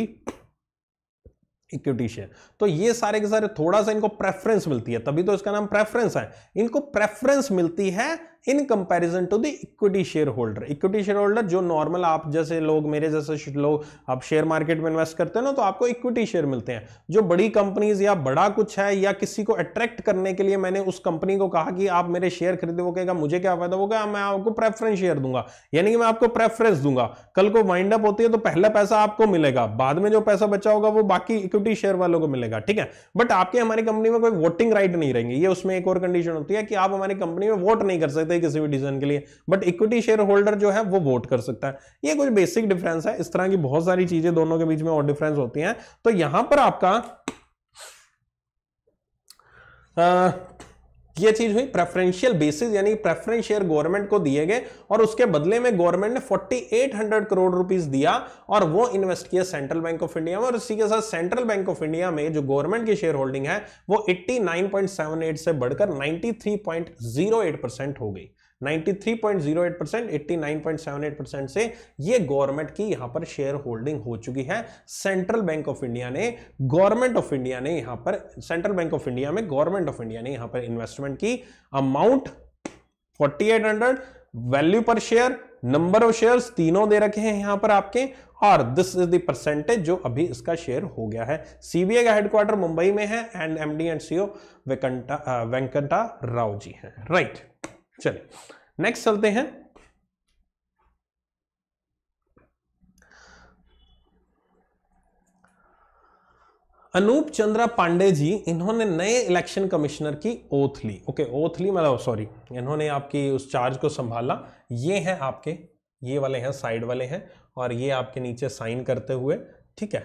equity share तो ये सारे के सारे थोड़ा सा इनको प्रेफरेंस मिलती है तभी तो इसका नाम प्रेफरेंस है इनको प्रेफरेंस मिलती है in comparison to the equity share holder equity share holder जो नॉर्मल आप जैसे लोग मेरे जैसे लोग आप शेयर मार्केट में इन्वेस्ट करते हैं ना तो आपको इक्विटी शेयर मिलते हैं जो बड़ी कंपनीज या बड़ा कुछ है या किसी को अट्रैक्ट करने के लिए मैंने उस कंपनी को कहा कि आप मेरे शेयर खरीदे वो कहेगा मुझे क्या फायदा होगा मैं आपको प्रेफरेंस शेयर दूंगा यानी कि मैं आपको प्रेफरेंस दूंगा कल को वाइंड अप होती है तो पहला पैसा आपको मिलेगा बाद में जो पैसा बचा होगा वो बाकी इक्विटी शेयर वालों को मिलेगा ठीक है बट आपके हमारी कंपनी में कोई वोटिंग राइट नहीं रहेंगे ये उसमें एक और कंडीशन होती है कि आप हमारी कंपनी में वोट नहीं कर सकते सकते किसी भी डिसीजन के लिए बट इक्विटी शेयर होल्डर जो है वो वोट कर सकता है ये कुछ बेसिक डिफरेंस है इस तरह की बहुत सारी चीजें दोनों के बीच में और डिफरेंस होती हैं तो यहां पर आपका आ, ये चीज हुई प्रेफरेंशियल बेसिस यानी प्रेफरेंस शेयर गवर्नमेंट को दिए गए और उसके बदले में गवर्नमेंट ने 4800 करोड़ रुपीस दिया और वो इन्वेस्ट किया सेंट्रल बैंक ऑफ इंडिया में और इसी के साथ सेंट्रल बैंक ऑफ इंडिया में जो गवर्नमेंट की शेयर होल्डिंग है वो 89.78 से बढ़कर 93.08 परसेंट हो गई 93.08 परसेंट एट्टी परसेंट से ये गवर्नमेंट की यहाँ पर शेयर होल्डिंग हो चुकी है सेंट्रल बैंक ऑफ इंडिया ने गवर्नमेंट ऑफ इंडिया ने पर सेंट्रल बैंक ऑफ इंडिया में गवर्नमेंट ऑफ इंडिया ने पर इन्वेस्टमेंट की amount 4800 value per share number of share तीनों दे रखे हैं यहां पर आपके और दिस इज दर्सेंटेज परसेंटेज जो अभी इसका शेयर हो गया है सीबीआई का हेडक्वार्टर मुंबई में है and MD and CEO Venkata Rao ji हैं राइट right. चलिए नेक्स्ट चलते हैं अनूप चंद्रा पांडे जी इन्होंने नए इलेक्शन कमिश्नर की ओथ ली ओके ओथ ली मतलब सॉरी इन्होंने आपकी उस चार्ज को संभाला ये हैं आपके ये वाले हैं साइड वाले हैं और ये आपके नीचे साइन करते हुए ठीक है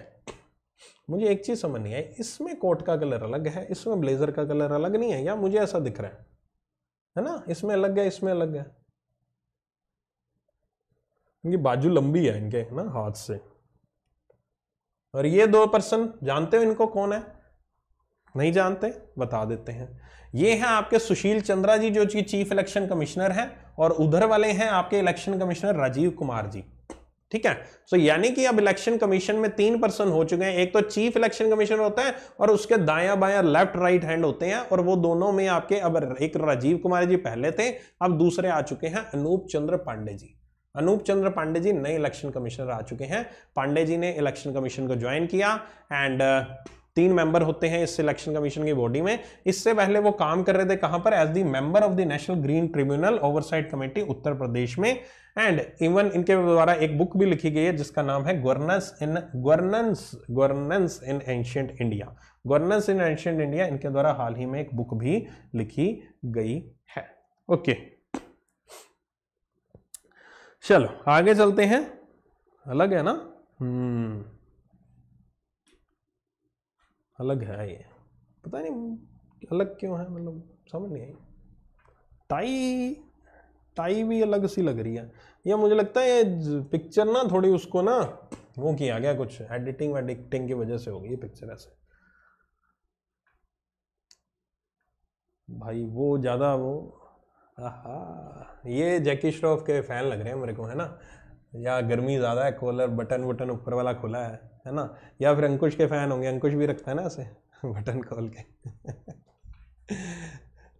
मुझे एक चीज़ समझ नहीं आई इसमें कोट का कलर अलग है इसमें ब्लेजर का कलर अलग नहीं है या मुझे ऐसा दिख रहा है है ना इसमें अलग गया इसमें अलग गया इनकी बाजू लंबी है इनके ना हाथ से और ये दो पर्सन जानते हो इनको कौन है नहीं जानते बता देते हैं ये हैं आपके सुशील चंद्रा जी जो चीफ इलेक्शन कमिश्नर हैं और उधर वाले हैं आपके इलेक्शन कमिश्नर राजीव कुमार जी ठीक है सो so, यानी कि अब इलेक्शन कमीशन में तीन पर्सन हो चुके हैं एक तो चीफ इलेक्शन कमीशन होता है और उसके दाया बाया लेफ्ट राइट हैंड होते हैं और वो दोनों में आपके अब एक राजीव कुमार जी पहले थे अब दूसरे आ चुके हैं अनूप चंद्र पांडे जी अनूप चंद्र पांडे जी नए इलेक्शन कमिश्नर आ चुके हैं पांडे जी ने इलेक्शन कमीशन को ज्वाइन किया एंड तीन मेंबर होते हैं इस सिलेक्शन कमीशन की बॉडी में इससे पहले वो काम कर रहे थे कहां पर as the member of the national green tribunal oversight committee Uttar Pradesh में एंड इवन इनके द्वारा एक बुक भी लिखी गई है जिसका नाम है governance in governance governance in ancient India governance in ancient India इनके द्वारा हाल ही में एक बुक भी लिखी गई है ओके okay. चलो आगे चलते हैं अलग है ना हम्म अलग है ये पता नहीं अलग क्यों है मतलब समझ नहीं आई टाई टाई भी अलग सी लग रही है या मुझे लगता है ये पिक्चर ना थोड़ी उसको ना वो किया गया कुछ एडिटिंग वेडिटिंग की वजह से होगी ये पिक्चर ऐसे भाई वो ज़्यादा वो आहा ये जैकी श्रॉफ के फ़ैन लग रहे हैं मेरे को है ना या गर्मी ज़्यादा है कॉलर बटन वटन ऊपर वाला खुला है है ना या फिर अंकुश के फ़ैन होंगे अंकुश भी रखता है ना उसे बटन खोल के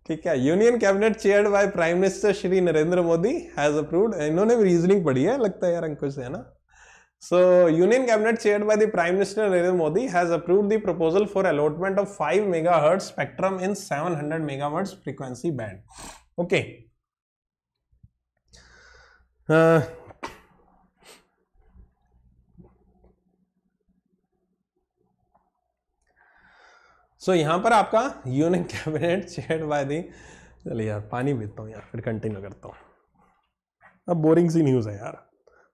ठीक है union cabinet chair by prime minister Shri Narendra Modi has approved इन्होंने भी रीजनिंग पढ़ी है लगता है यार अंकुश है ना So, Union Cabinet chaired by the Prime Minister Narendra Modi has approved the proposal for allotment of 5 megahertz spectrum in 700 megahertz frequency band. Okay. Uh, so so, यहाँ पर आपका unique cabinet chair by the चलिए यार पानी पीता हूँ यार फिर कंटिन्यू करता हूँ अब बोरिंग सी न्यूज़ है यार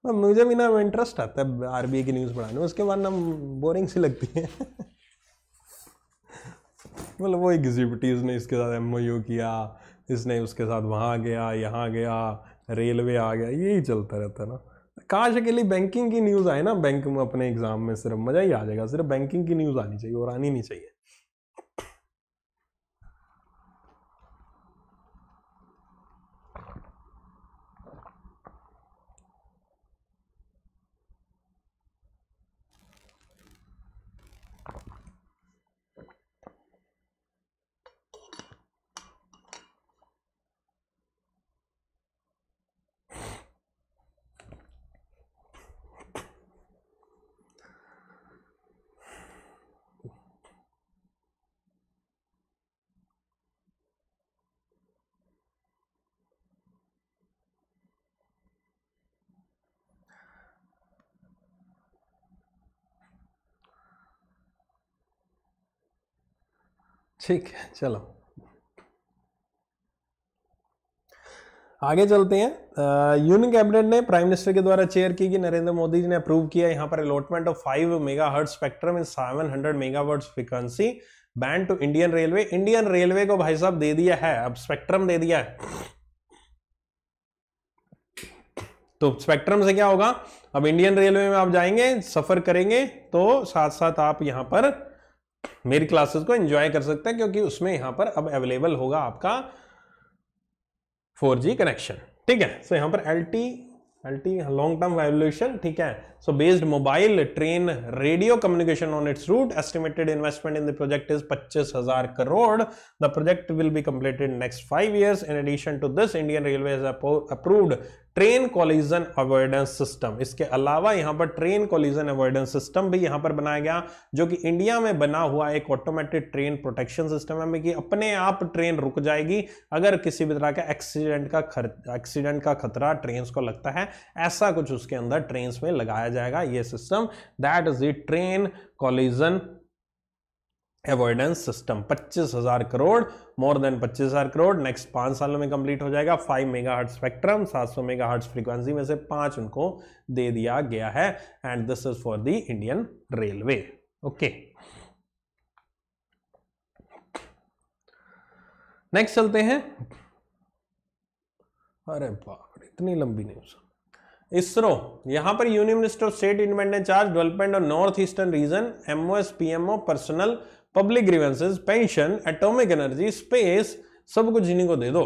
अब मुझे भी ना इंटरेस्ट आता है आरबीआई की न्यूज़ पढ़ाने में उसके बाद ना बोरिंग सी लगती है मतलब वो एग्जीबिटीज़ ने इसके साथ एम किया इसने उसके साथ वहाँ गया यहाँ गया रेलवे आ गया यही चलता रहता है ना काश अकेली बैंकिंग की न्यूज़ आए ना बैंक में अपने एग्ज़ाम में सिर्फ मज़ा ही आ जाएगा सिर्फ बैंकिंग की न्यूज़ आनी चाहिए और आनी नहीं चाहिए ठीक है चलो आगे चलते हैं यूनियन कैबिनेट ने प्राइम मिनिस्टर के द्वारा चेयर की कि नरेंद्र मोदी जी ने अप्रूव किया यहां पर allotment of 5 mega hertz spectrum in 700 megahertz frequency band to Indian railway Indian railway को भाई साहब दे दिया है अब स्पेक्ट्रम दे दिया है तो स्पेक्ट्रम से क्या होगा अब इंडियन रेलवे में आप जाएंगे सफर करेंगे तो साथ साथ आप यहां पर मेरी क्लासेस को एंजॉय कर सकते हैं क्योंकि उसमें यहां पर अब अवेलेबल होगा आपका 4G कनेक्शन ठीक है सो so, यहां पर L T L T long term evolution ठीक है so based mobile train radio communication on its route estimated investment in the project is पच्चीस हजार crore the project will be completed next five years in addition to this Indian railway approve approved train collision avoidance system इसके अलावा यहां पर train collision avoidance system भी यहां पर बनाया गया जो कि इंडिया में बना हुआ एक ऑटोमेटिक ट्रेन प्रोटेक्शन सिस्टम है कि अपने आप ट्रेन रुक जाएगी अगर किसी भी तरह का एक्सीडेंट का एक्सीडेंट का खतरा ट्रेन को लगता है ऐसा कुछ उसके अंदर ट्रेन में लगाया जाएगा यह system that is the train collision avoidance system पच्चीस हजार करोड़ मोर देन पच्चीस हजार करोड़ नेक्स्ट पांच सालों में कंप्लीट हो जाएगा फाइव मेगा हर्ट स्पेक्ट्रम सात सौ मेगा हर्ट फ्रीक्वेंसी में से पांच उनको दे दिया गया है and this is for the Indian railway okay next चलते हैं अरे बाप इतनी लंबी न्यूज़ इसरो यहां पर union minister of state independent charge development और north eastern region MOS PMO personnel public grievances pension atomic energy space सब कुछ इन्हीं को दे दो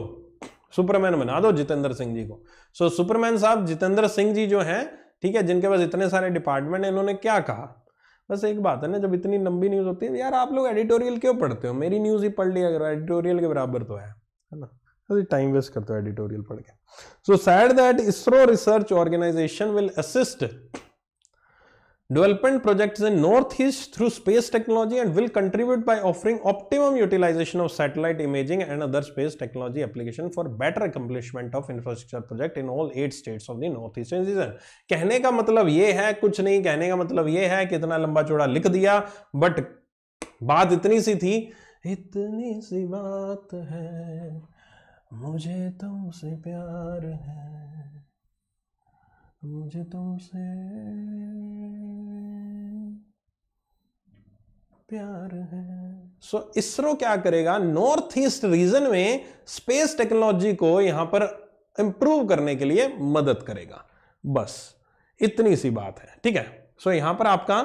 सुपरमैन बना दो जितेंद्र सिंह जी को सो सुपरमैन साहब जितेंद्र सिंह जी जो हैं ठीक है जिनके पास इतने सारे डिपार्टमेंट हैं इन्होंने क्या कहा बस एक बात है ना जब इतनी लंबी न्यूज़ होती है यार आप लोग एडिटोरियल क्यों पढ़ते हो मेरी न्यूज़ ही पढ़ लिया करो एडिटोरियल के बराबर तो है ना तो टाइम वेस्ट करते हो एडिटोरियल पढ़ के so said that ISRO research organisation will assist development projects in northeast through space technology and will contribute by offering optimum utilization of satellite imaging and other space technology application for better accomplishment of infrastructure project in all eight states of the northeast region kehne ka matlab ye hai kuch nahi kehne ka matlab ye hai कि इतना लंबा चौड़ा लिख दिया but बात इतनी सी थी इतनी सी बात है मुझे तुमसे प्यार है मुझे तुमसे प्यार है सो so, इसरो क्या करेगा नॉर्थ ईस्ट रीजन में स्पेस टेक्नोलॉजी को यहां पर इंप्रूव करने के लिए मदद करेगा बस इतनी सी बात है ठीक है सो so, यहां पर आपका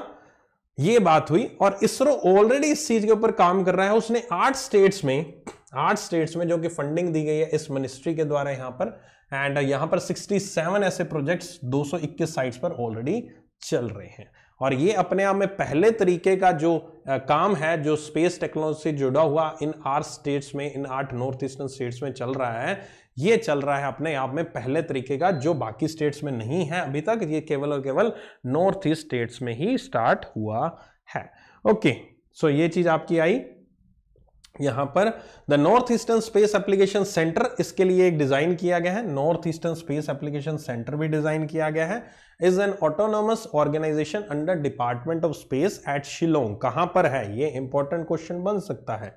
ये बात हुई और इसरो ऑलरेडी इस चीज के ऊपर काम कर रहा है उसने आठ स्टेट्स में आठ स्टेट्स में जो कि फंडिंग दी गई है इस मिनिस्ट्री के द्वारा यहां पर एंड यहाँ पर 67 ऐसे प्रोजेक्ट्स 221 साइट्स पर ऑलरेडी चल रहे हैं और ये अपने आप में पहले तरीके का जो काम है जो स्पेस टेक्नोलॉजी से जुड़ा हुआ इन आठ स्टेट्स में इन आठ नॉर्थ ईस्टर्न स्टेट्स में चल रहा है ये चल रहा है अपने आप में पहले तरीके का जो बाकी स्टेट्स में नहीं है अभी तक ये केवल और केवल नॉर्थ ईस्ट स्टेट्स में ही स्टार्ट हुआ है ओके सो ये चीज़ आपकी आई यहां पर the north eastern space application centre इसके लिए एक डिज़ाइन किया गया है north eastern space application centre भी डिज़ाइन किया गया है is an autonomous organisation under department of space at Shillong कहां पर है ये इंपॉर्टेंट क्वेश्चन बन सकता है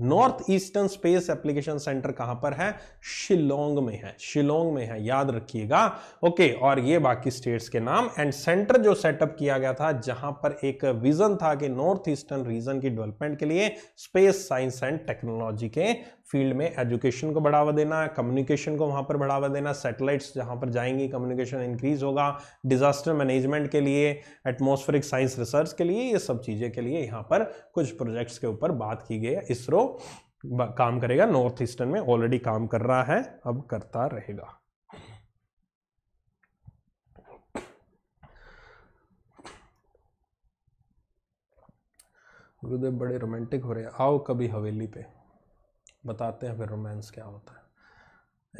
north eastern space application centre कहां पर है शिलोंग में है शिलोंग में है याद रखिएगा ओके और ये बाकी स्टेट्स के नाम एंड सेंटर जो सेटअप किया गया था जहां पर एक विजन था कि नॉर्थ ईस्टर्न रीजन की डेवलपमेंट के लिए स्पेस साइंस एंड टेक्नोलॉजी के फील्ड में एजुकेशन को बढ़ावा देना कम्युनिकेशन को वहाँ पर बढ़ावा देना सैटेलाइट्स जहाँ पर जाएंगी कम्युनिकेशन इंक्रीज होगा डिजास्टर मैनेजमेंट के लिए एटमॉस्फेरिक साइंस रिसर्च के लिए ये सब चीज़ें के लिए यहाँ पर कुछ प्रोजेक्ट्स के ऊपर बात की गई है इसरो काम करेगा नॉर्थ ईस्टर्न में ऑलरेडी काम कर रहा है अब करता रहेगा गुरुदेव बड़े रोमांटिक हो रहे हैं आओ कभी हवेली पे बताते हैं फिर रोमांस क्या होता है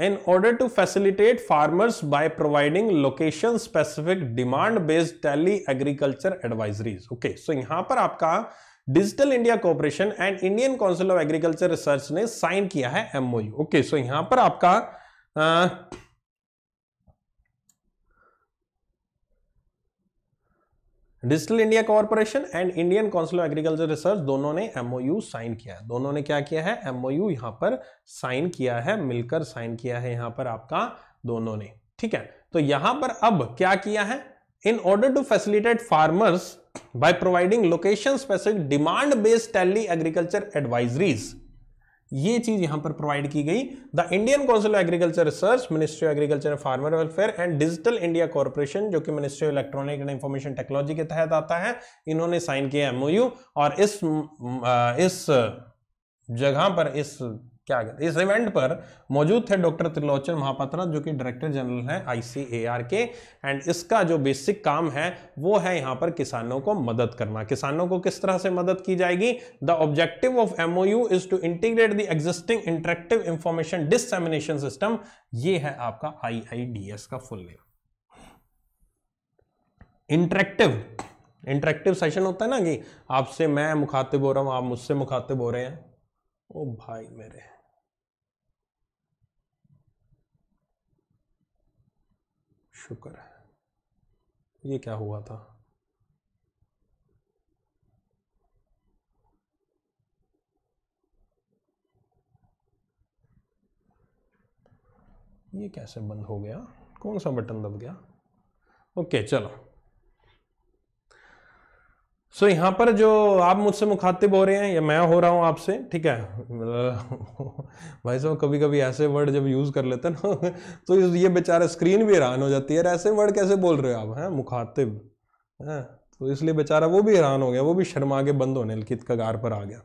in order to facilitate farmers by providing location specific demand based tele agriculture advisories okay so यहां पर आपका digital India corporation and Indian council of agriculture research ने साइन किया है एमओयू ओके सो यहां पर आपका digital India corporation and Indian council of agriculture research दोनों ने एमओयू साइन किया है दोनों ने क्या किया है एमओयू यहाँ पर साइन किया है मिलकर साइन किया है यहाँ पर आपका दोनों ने ठीक है तो यहाँ पर अब क्या किया है in order to facilitate farmers by providing location specific demand based tele agriculture advisories ये चीज यहां पर प्रोवाइड की गई the Indian council of agriculture research ministry of agriculture and farmer welfare and digital India corporation जो कि ministry of electronic and information technology के तहत आता है इन्होंने साइन किया एमओयू और इस इस जगह पर इस क्या कहते हैं इस इवेंट पर मौजूद थे डॉक्टर त्रिलोचन महापात्रा जो कि डायरेक्टर जनरल हैं आईसीएआर के एंड इसका जो बेसिक काम है वो है यहाँ पर किसानों को मदद करना किसानों को किस तरह से मदद की जाएगी the objective of MOU is to integrate the existing interactive information dissemination system ये है आपका आई का full name interactive interactive session होता है ना कि आपसे मैं मुखातिब हो रहा हूं आप मुझसे मुखातिब हो रहे हैं ओ भाई मेरे शुक्र है ये क्या हुआ था ये कैसे बंद हो गया कौन सा बटन दब गया ओके चलो सो यहाँ पर जो आप मुझसे मुखातिब हो रहे हैं या मैं हो रहा हूँ आपसे ठीक है भाई साहब कभी कभी ऐसे वर्ड जब यूज़ कर लेते हैं ना तो ये बेचारा स्क्रीन भी हैरान हो जाती है यार ऐसे वर्ड कैसे बोल रहे हो आप हैं मुखातिब हैं तो इसलिए बेचारा वो भी हैरान हो गया वो भी शर्मा के बंद होने की कगार पर आ गया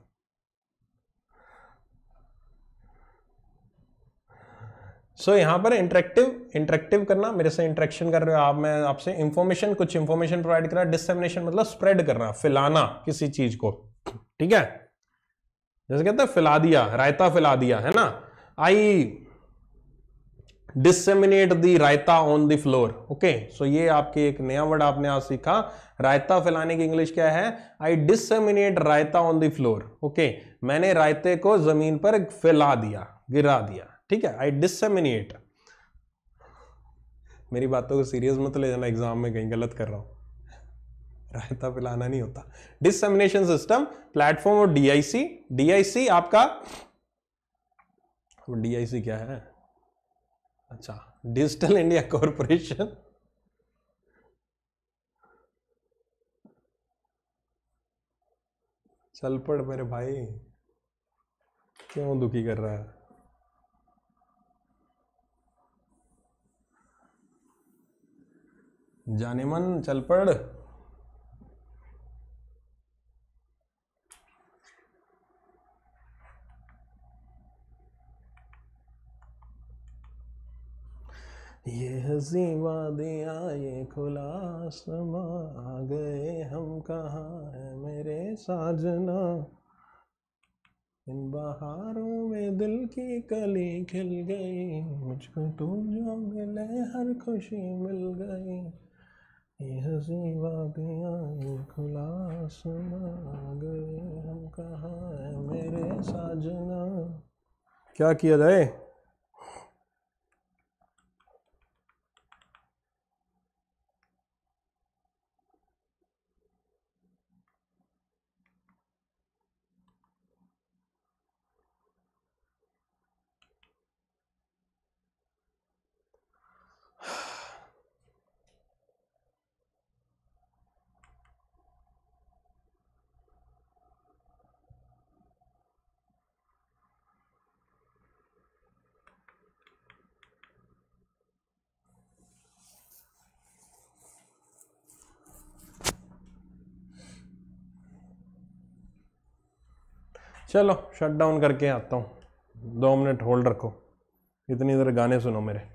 सो so, यहाँ पर इंटरेक्टिव इंटरेक्टिव करना मेरे से इंटरेक्शन कर रहे हो आप मैं आपसे इंफॉर्मेशन कुछ इंफॉर्मेशन प्रोवाइड करना डिसमिनेशन मतलब स्प्रेड करना फैलाना किसी चीज को ठीक है जैसे कहते हैं फैला दिया रायता फैला दिया है ना I disseminate the raita on the floor okay so ये आपके एक नया वर्ड आपने आज सीखा रायता फैलाने की इंग्लिश क्या है I disseminate raita on the floor okay मैंने रायते को जमीन पर फैला दिया गिरा दिया ठीक है आई डिसमिनेट मेरी बातों को सीरियस मत ले जाना एग्जाम में कहीं गलत कर रहा हूं रायता पिलाना नहीं होता डिसमिनेशन सिस्टम प्लेटफॉर्म और डीआईसी डीआईसी आपका डीआईसी क्या है अच्छा डिजिटल इंडिया कॉरपोरेशन चल पड़ मेरे भाई क्यों दुखी कर रहा है जाने मन चल पड़ ये हसी वादिया ये खुला आसमा आ गए हम कहाँ है मेरे साजना इन बहारों में दिल की कली खिल गई मुझको तू जो मिले हर खुशी मिल गई यह जीवा ये खुला सुना गए हम कहा है मेरे साजना क्या किया जाए चलो शट डाउन करके आता हूँ दो मिनट होल्ड रखो इतनी देर गाने सुनो मेरे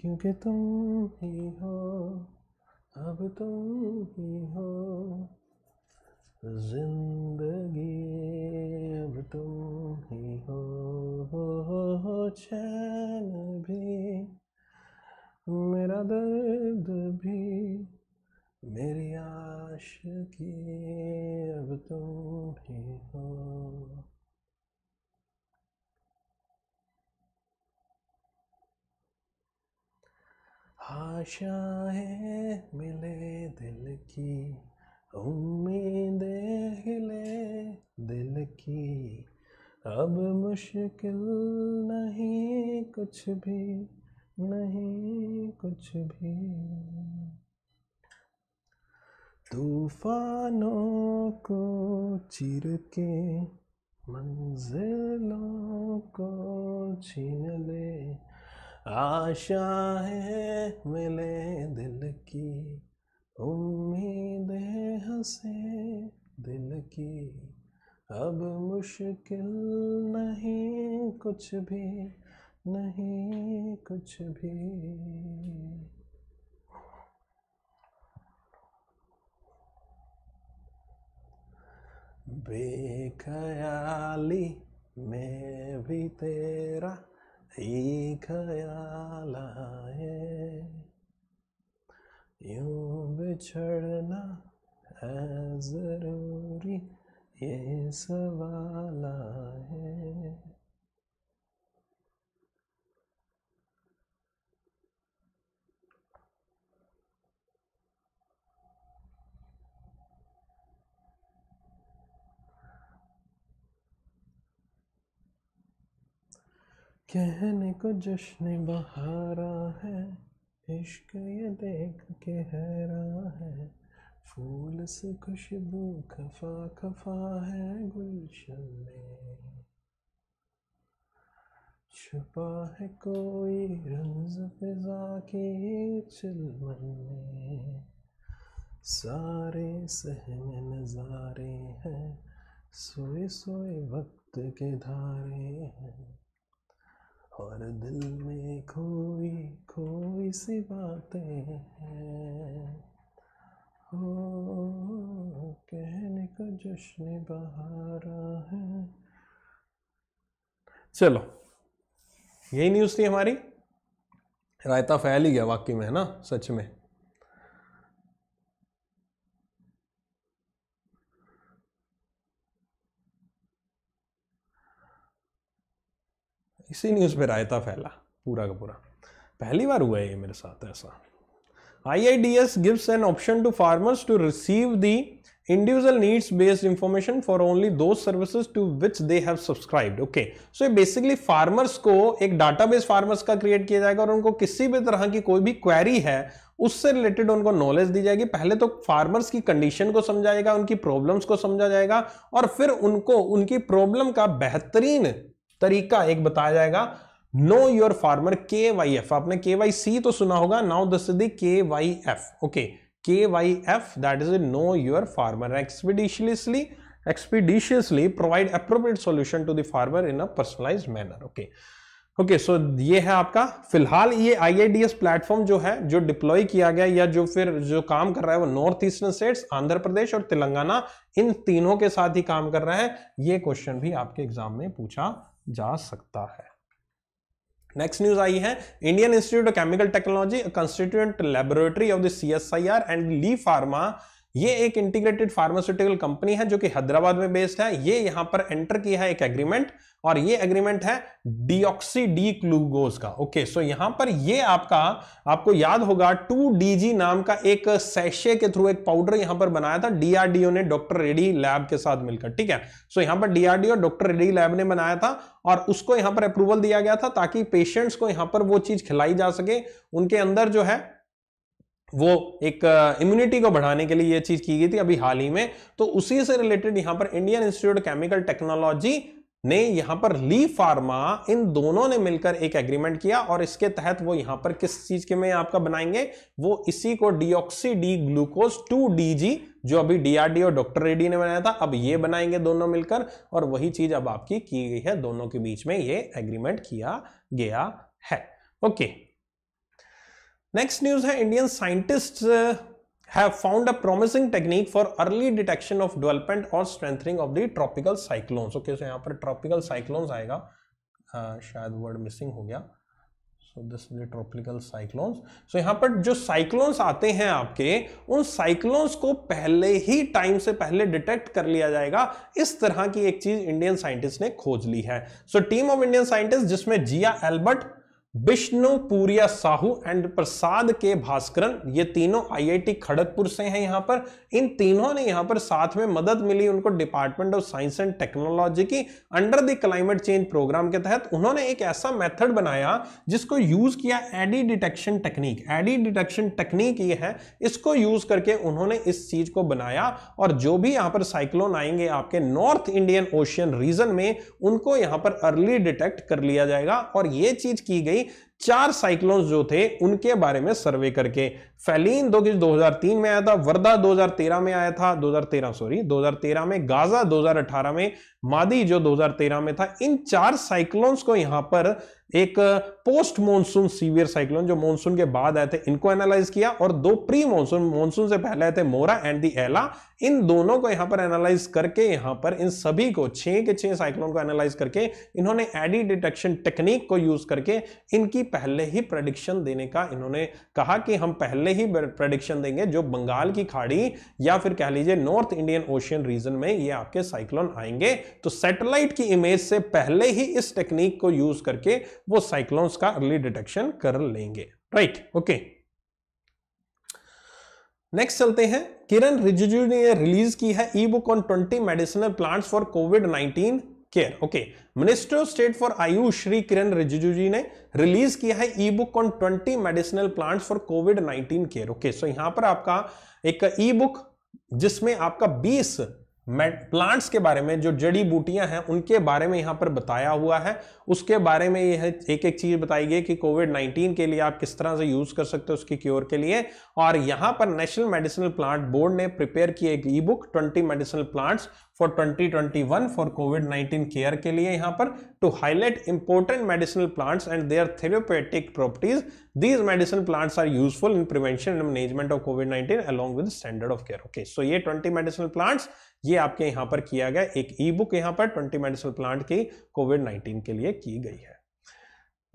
क्योंकि तुम ही हो अब तुम ही हो जिंदगी अब तुम ही हो, चैन भी मेरा दर्द भी मेरी आश की अब तुम ही हो आशाएं मिले दिल की उम्मीद हिले दिल की अब मुश्किल नहीं कुछ भी नहीं कुछ भी तूफानों को चिर के मंजिलों को छीन ले आशा है मिले दिल की उम्मीद है हंसे दिल की अब मुश्किल नहीं कुछ भी नहीं कुछ भी बेखयाली में भी तेरा ही ख्याल है यूं बिछड़ना है ज़रूरी ये सवाल है कहने को जश्न बहारा है इश्क ये देख के हैरा है फूल से खुशबू खफा खफा है गुलशन में छुपा है कोई रंज फिजा के चिलमन में सारे सहम नजारे हैं सोए सोए वक्त के धारे हैं और दिल में खोई खोई सी बातें हैं हो कहने का जश्न बहारा है चलो यही न्यूज़ थी हमारी रायता फैल ही गया वाकई में है ना सच में इसी न्यूज़ पे रायता फैला पूरा का पूरा पहली बार हुआ है ये मेरे साथ ऐसा I I D S gives an option to farmers to receive the individual needs based information for only two services to which they have subscribed okay so basically farmers को एक बेस फार्मर्स का create किया जाएगा और उनको किसी भी तरह की कोई भी क्वेरी है उससे रिलेटेड उनको नॉलेज दी जाएगी पहले तो फार्मर्स की कंडीशन को समझा जाएगा उनकी प्रॉब्लम्स को समझा जाएगा और फिर उनको उनकी प्रॉब्लम का बेहतरीन तरीका एक बताया जाएगा know your farmer K Y F आपने के वाई सी तो सुना होगा now this the K Y F okay K Y F that is know your farmer expeditiously expeditiously provide appropriate solution to farmer in in a personalized okay okay, so so ये है आपका फिलहाल ये आई platform जो है जो deploy किया गया या जो फिर जो काम कर रहा है वो north eastern states Andhra Pradesh और तेलंगाना इन तीनों के साथ ही काम कर रहा है ये क्वेश्चन भी आपके एग्जाम में पूछा जा सकता है नेक्स्ट न्यूज आई है Indian institute of chemical technology constituent laboratory of the C S I R and Lee pharma ये एक इंटीग्रेटेड फार्मास्यूटिकल कंपनी है जो कि हैदराबाद में बेस्ड है ये यहां पर एंटर किया है एक एग्रीमेंट और ये एग्रीमेंट है डीऑक्सी डी क्लूगोज का ओके सो यहां पर ये आपका आपको याद होगा टू डीजी नाम का एक सैशे के थ्रू एक पाउडर यहां पर बनाया था डीआरडीओ ने डॉक्टर रेडी लैब के साथ मिलकर ठीक है सो so, पर डीआरडीओ डॉक्टर रेडी लैब ने बनाया था और उसको यहां पर अप्रूवल दिया गया था ताकि पेशेंट्स को यहां पर वो चीज खिलाई जा सके उनके अंदर जो है वो एक इम्यूनिटी को बढ़ाने के लिए ये चीज की गई थी अभी हाल ही में तो उसी से रिलेटेड यहां पर इंडियन इंस्टीट्यूट केमिकल टेक्नोलॉजी ने यहां पर ली फार्मा इन दोनों ने मिलकर एक एग्रीमेंट किया और इसके तहत वो यहां पर किस चीज के में आपका बनाएंगे वो इसी को deoxy D glucose two D जो अभी डीआरडीओ डॉक्टर रेड्डी ने बनाया था अब ये बनाएंगे दोनों मिलकर और वही चीज अब आपकी की गई है दोनों के बीच में ये एग्रीमेंट किया गया है ओके नेक्स्ट न्यूज है Indian scientist have found a promising technique for early detection of development और strengthening of the tropical cyclones okay so यहाँ पर ट्रॉपिकल साइक्लोन्स आएगा uh, शायद वर्ड मिसिंग हो गया so this is tropical cyclones so यहाँ पर जो साइक्लोन्स आते हैं आपके उन साइक्लोन्स को पहले ही टाइम से पहले डिटेक्ट कर लिया जाएगा इस तरह की एक चीज इंडियन साइंटिस्ट ने खोज ली है so team of Indian scientist जिसमें Jiya Albert Vishnupriya Sahu and Prasad K Bhaskaran ये तीनों आईआईटी खड़गपुर से हैं यहाँ पर इन तीनों ने यहाँ पर साथ में मदद मिली उनको department of science and technology की under the climate change programme के तहत उन्होंने एक ऐसा मेथड बनाया जिसको यूज किया eddy detection technique eddy detection technique ये है इसको यूज करके उन्होंने इस चीज को बनाया और जो भी यहाँ पर साइक्लोन आएंगे आपके नॉर्थ इंडियन ओशियन रीजन में उनको यहाँ पर अर्ली डिटेक्ट कर लिया जाएगा और ये चीज की गई चार साइक्लोन्स जो थे उनके बारे में सर्वे करके फैलीन दो 2003 में आया था वर्दा 2013 में आया था 2013 सॉरी 2013 में गाजा 2018 में मादी जो 2013 में था इन चार साइक्लोन्स को यहां पर एक पोस्ट मॉनसून सीवियर साइक्लोन जो मॉनसून के बाद आए थे इनको एनालाइज किया और दो प्री मॉनसून मॉनसून से पहले आए थे मोरा एंड दी एला इन दोनों को यहां पर एनालाइज करके यहां पर इन सभी को छह के छह साइक्लोन को एनालाइज करके इन्होंने एडी डिटेक्शन टेक्निक को यूज करके इनकी पहले ही प्रडिक्शन देने का इन्होंने कहा कि हम पहले ही प्रडिक्शन देंगे जो बंगाल की खाड़ी या फिर कह लीजिए नॉर्थ इंडियन ओशियन रीजन में ये आपके साइक्लोन आएंगे तो सैटेलाइट की इमेज से पहले ही इस टेक्निक को यूज करके वो साइक्लोन्स का अर्ली डिटेक्शन कर लेंगे राइट ओके नेक्स्ट चलते हैं किरण रिजिजू ने रिलीज की है E book on twenty medicinal plants for COVID nineteen care okay minister of state for AYUSH Shri Kiren Rijiju ji ने रिलीज किया है E book on twenty medicinal plants for COVID nineteen care okay so यहां पर आपका एक ई बुक जिसमें आपका 20 प्लांट्स के बारे में जो जड़ी बूटियां हैं उनके बारे में यहाँ पर बताया हुआ है उसके बारे में यह एक एक चीज बताई गई कि कोविड 19 के लिए आप किस तरह से यूज कर सकते हो उसकी क्योर के लिए और यहां पर नेशनल मेडिसिनल प्लांट बोर्ड ने प्रिपेयर की एक E book twenty medicinal plants for 2021 for COVID 19 care के लिए यहाँ पर to highlight important medicinal plants and their therapeutic properties these medicinal plants are useful in prevention and management of COVID nineteen along with standard of care okay so ये twenty medicinal plants ये आपके यहाँ पर किया गया एक E book यहाँ पर ट्वेंटी मेडिसिनल प्लांट की कोविड नाइन्टीन के लिए की गई है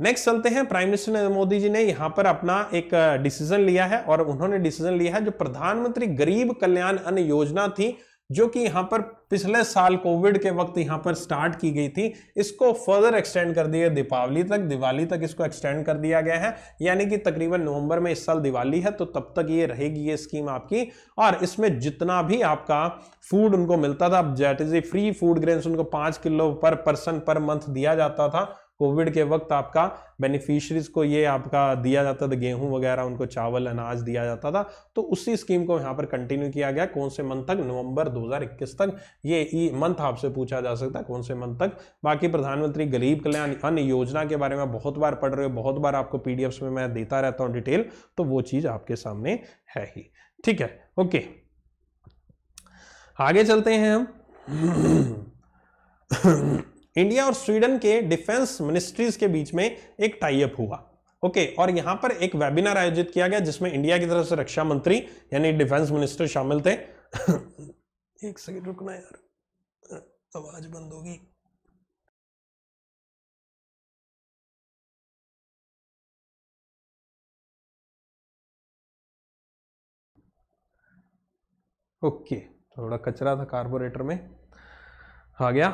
नेक्स्ट चलते हैं प्राइम मिनिस्टर नरेंद्र मोदी जी ने यहाँ पर अपना एक डिसीजन uh, लिया है और उन्होंने डिसीजन लिया है जो प्रधानमंत्री गरीब कल्याण अन्न योजना थी जो कि यहाँ पर पिछले साल कोविड के वक्त यहाँ पर स्टार्ट की गई थी इसको फर्दर एक्सटेंड कर दिया दीपावली तक दिवाली तक इसको एक्सटेंड कर दिया गया है यानी कि तकरीबन नवंबर में इस साल दिवाली है तो तब तक ये रहेगी ये स्कीम आपकी और इसमें जितना भी आपका फूड उनको मिलता था that is free food grains उनको पाँच किलो पर पर्सन पर मंथ दिया जाता था कोविड के वक्त आपका बेनिफिशरीज को ये आपका दिया जाता था गेहूं वगैरह उनको चावल अनाज दिया जाता था तो उसी स्कीम को यहाँ पर कंटिन्यू किया गया कौन से मंथ तक नवंबर 2021 तक ये मंथ आपसे पूछा जा सकता है कौन से मंथ तक बाकी प्रधानमंत्री गरीब कल्याण अन्न योजना के बारे में बहुत बार पढ़ रहे हो बहुत बार आपको पी में मैं देता रहता हूँ डिटेल तो वो चीज़ आपके सामने है ही ठीक है ओके आगे चलते हैं हम इंडिया और स्वीडन के डिफेंस मिनिस्ट्रीज के बीच में एक टाइप हुआ ओके okay, और यहां पर एक वेबिनार आयोजित किया गया जिसमें इंडिया की तरफ से रक्षा मंत्री यानी डिफेंस मिनिस्टर शामिल थे एक सेकेंड रुकना यार आवाज बंद होगी ओके okay, थोड़ा कचरा था कार्बोरेटर में आ गया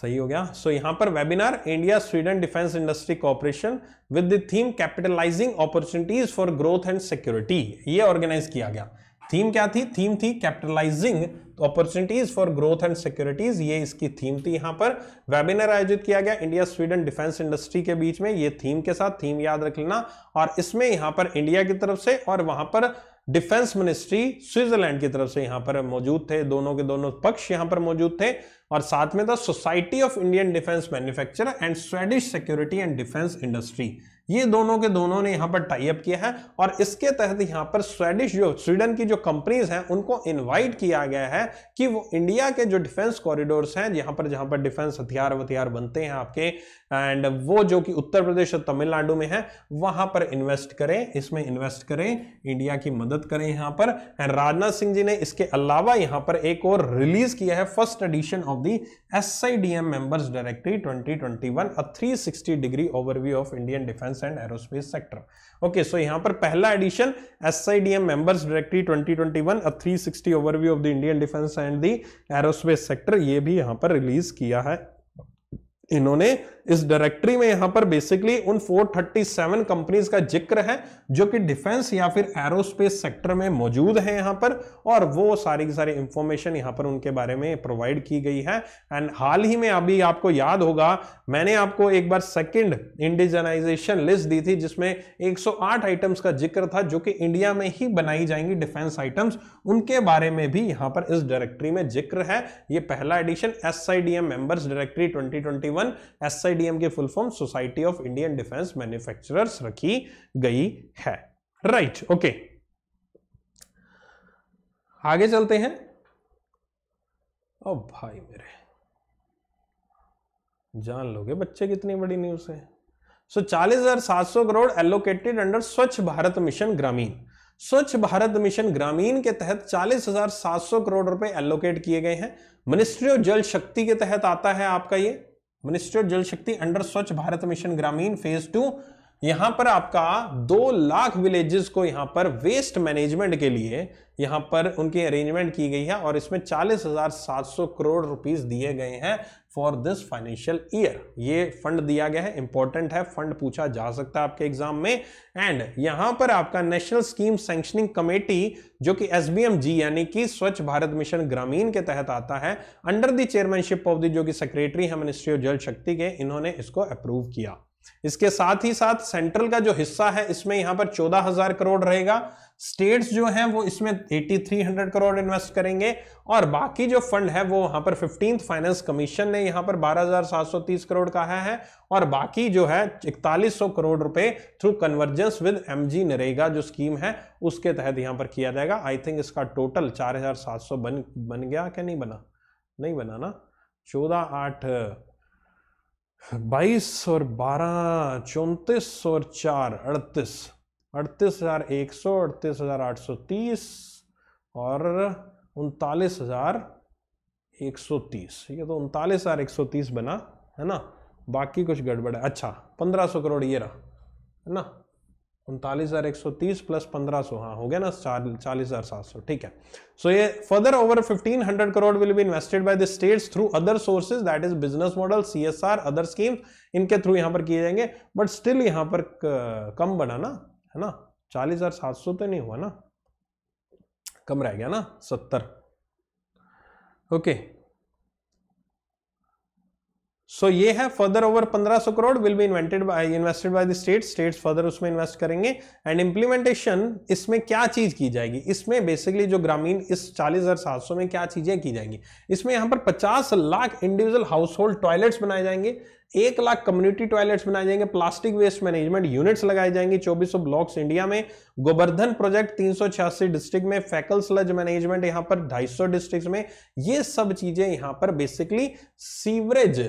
सही हो गया सो so, यहां पर webinar India Sweden defence industry cooperation with the theme capitalising opportunities for growth and security ये ऑर्गेनाइज किया गया थीम क्या थी थीम थी capitalising opportunities for growth and securities ये इसकी थीम थी यहां पर वेबिनार आयोजित किया गया इंडिया स्वीडन डिफेंस इंडस्ट्री के बीच में ये थीम के साथ थीम याद रख लेना और इसमें यहां पर इंडिया की तरफ से और वहां पर डिफेंस मिनिस्ट्री स्विट्जरलैंड की तरफ से यहां पर मौजूद थे दोनों के दोनों पक्ष यहां पर मौजूद थे और साथ में था society of Indian defence manufacture and Swedish security and defence industry ये दोनों के दोनों ने यहाँ पर टाइप किया है और इसके तहत यहाँ पर स्वेडिश जो स्वीडन की जो कंपनीज हैं उनको इनवाइट किया गया है कि वो इंडिया के जो डिफेंस कॉरिडोर्स हैं जहाँ पर जहाँ पर डिफेंस हथियार वथियार बनते हैं आपके एंड वो जो कि उत्तर प्रदेश और तमिलनाडु में है वहाँ पर इन्वेस्ट करें इसमें इन्वेस्ट करें इंडिया की मदद करें यहाँ पर एंड राजनाथ सिंह जी ने इसके अलावा यहाँ पर एक और रिलीज किया है first edition of the S I D M members directory twenty twenty one a three sixty degree overview of Indian defence defence and aerospace sector okay so यहाँ पर पहला edition S I D M members directory 2021 three sixty overview of the Indian defence and the aerospace sector ये भी यहाँ पर release किया है इन्होंने इस डायरेक्टरी में यहां पर बेसिकली उन 437 कंपनीज का जिक्र है जो कि डिफेंस या फिर एरोस्पेस सेक्टर में मौजूद है यहां पर और वो सारी की सारी इंफॉर्मेशन यहां पर उनके बारे में प्रोवाइड की गई है एंड हाल ही में अभी आपको याद होगा मैंने आपको एक बार सेकंड इंडिजनाइजेशन लिस्ट दी थी जिसमें एक आइटम्स का जिक्र था जो कि इंडिया में ही बनाई जाएंगी डिफेंस आइटम्स उनके बारे में भी यहां पर इस डायरेक्टरी में जिक्र है ये पहला edition S I D members directory twenty one S के full form society of Indian defence manufacturers रखी गई है राइट right, ओके okay. आगे चलते हैं ओ भाई मेरे जान लोगे बच्चे कितनी बड़ी न्यूज है सो चालीस हजार सात सौ crore allocated under Swachh Bharat mission ग्रामीण स्वच्छ भारत मिशन ग्रामीण के तहत चालीस हजार सात सौ करोड़ रुपए एलोकेट किए गए हैं मिनिस्ट्री ऑफ जल शक्ति के तहत आता है आपका ये ऑफ जल Shakti under Swachh Bharat mission Grameen phase two यहां पर आपका दो लाख विलेजेस को यहां पर वेस्ट मैनेजमेंट के लिए यहां पर उनकी अरेंजमेंट की गई है और इसमें चालीस हजार सात सौ करोड़ रुपीज दिए गए हैं फॉर दिस फाइनेंशियल ईयर ये फंड दिया गया है इंपॉर्टेंट है फंड पूछा जा सकता है आपके एग्जाम में एंड यहां पर आपका नेशनल स्कीम सेंक्शनिंग कमेटी जो कि एस यानी कि स्वच्छ भारत मिशन ग्रामीण के तहत आता है under the chairmanship of the जो कि सेक्रेटरी है मिनिस्ट्री ऑफ जल शक्ति के इन्होंने इसको अप्रूव किया इसके साथ ही साथ सेंट्रल का जो हिस्सा है इसमें यहां पर चौदह हजार करोड़ रहेगा स्टेट्स जो हैं वो इसमें 8300 करोड़ इन्वेस्ट करेंगे और बाकी जो फंड है वो वहां पर फिफ्टीन फाइनेंस कमीशन ने यहां पर 12,730 करोड़ कहा है और बाकी जो है इकतालीस करोड़ रुपए through convergence with M G NREGA जो स्कीम है उसके तहत यहां पर किया जाएगा आई थिंक इसका टोटल 4,700 बन बन गया क्या नहीं बना नहीं बना ना चौदह आठ बाईस और बारह चौंतीस और चार अड़तीस अड़तीस हज़ार एक सौ अड़तीस हज़ार आठ सौ तीस और उनतालीस हज़ार एक सौ तीस ये तो उनतालीस हज़ार एक सौ तीस बना है ना बाकी कुछ गड़बड़ है अच्छा पंद्रह सौ करोड़ ये रहा है ना उनतालीस हज़ार एक सौ तीस प्लस पंद्रह सौ हाँ हो गया ना चालीस हज़ार सात सौ ठीक है सो so, ये further over fifteen hundred crore will be invested by the states through other sources that is business model C S R other scheme इनके थ्रू यहाँ पर किए जाएंगे बट स्टिल यहाँ पर कम बना ना है ना चालीस हज़ार सात सौ तो नहीं हुआ ना कम रह गया ना सत्तर ओके okay. सो ये है further over 1500 crore will be invented by invested by the state states further उसमें इन्वेस्ट करेंगे एंड इम्प्लीमेंटेशन इसमें क्या चीज की जाएगी इसमें बेसिकली जो ग्रामीण इस चालीस हजार सात सौ में क्या चीजें की जाएंगी इसमें यहाँ पर पचास lakh individual household toilets बनाए जाएंगे एक लाख कम्युनिटी टॉयलेट्स बनाए जाएंगे प्लास्टिक वेस्ट मैनेजमेंट यूनिट्स लगाए जाएंगे 2400 ब्लॉक्स इंडिया में गोवर्धन प्रोजेक्ट तीन डिस्ट्रिक्ट में फैकल स्लज मैनेजमेंट यहां पर 250 डिस्ट्रिक्ट में ये सब चीजें यहां पर बेसिकली सीवरेज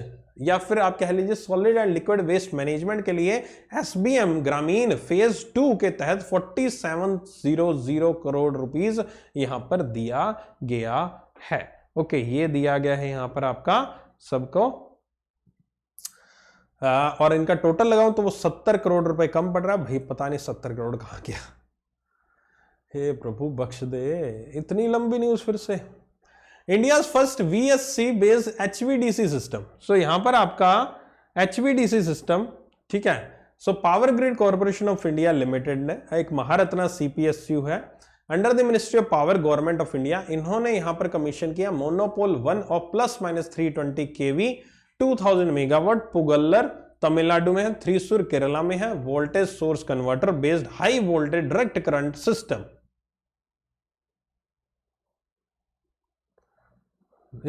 या फिर आप कह लीजिए solid and liquid waste management के लिए एसबीएम ग्रामीण फेज टू के तहत 4700 करोड़ रुपीस यहां पर दिया गया है ओके ये दिया गया है यहां पर आपका सबको और इनका टोटल लगाऊं तो वो सत्तर करोड़ रुपए कम पड़ रहा है भाई पता नहीं सत्तर करोड़ कहां गया हे प्रभु बख्श दे इतनी लंबी न्यूज फिर से India first V S C based H V D C system so यहां पर आपका H V D C system ठीक है so power grid corporation of India limited ने हाँ, एक Maharatna C P S U है under the ministry of power government of India इन्होंने यहां पर कमीशन किया मोनोपोल वन और plus minus three twenty K V two thousand megawatt Pugalur Tamil Nadu में है थ्रीसुर केरला में है voltage source converter based high voltage direct current system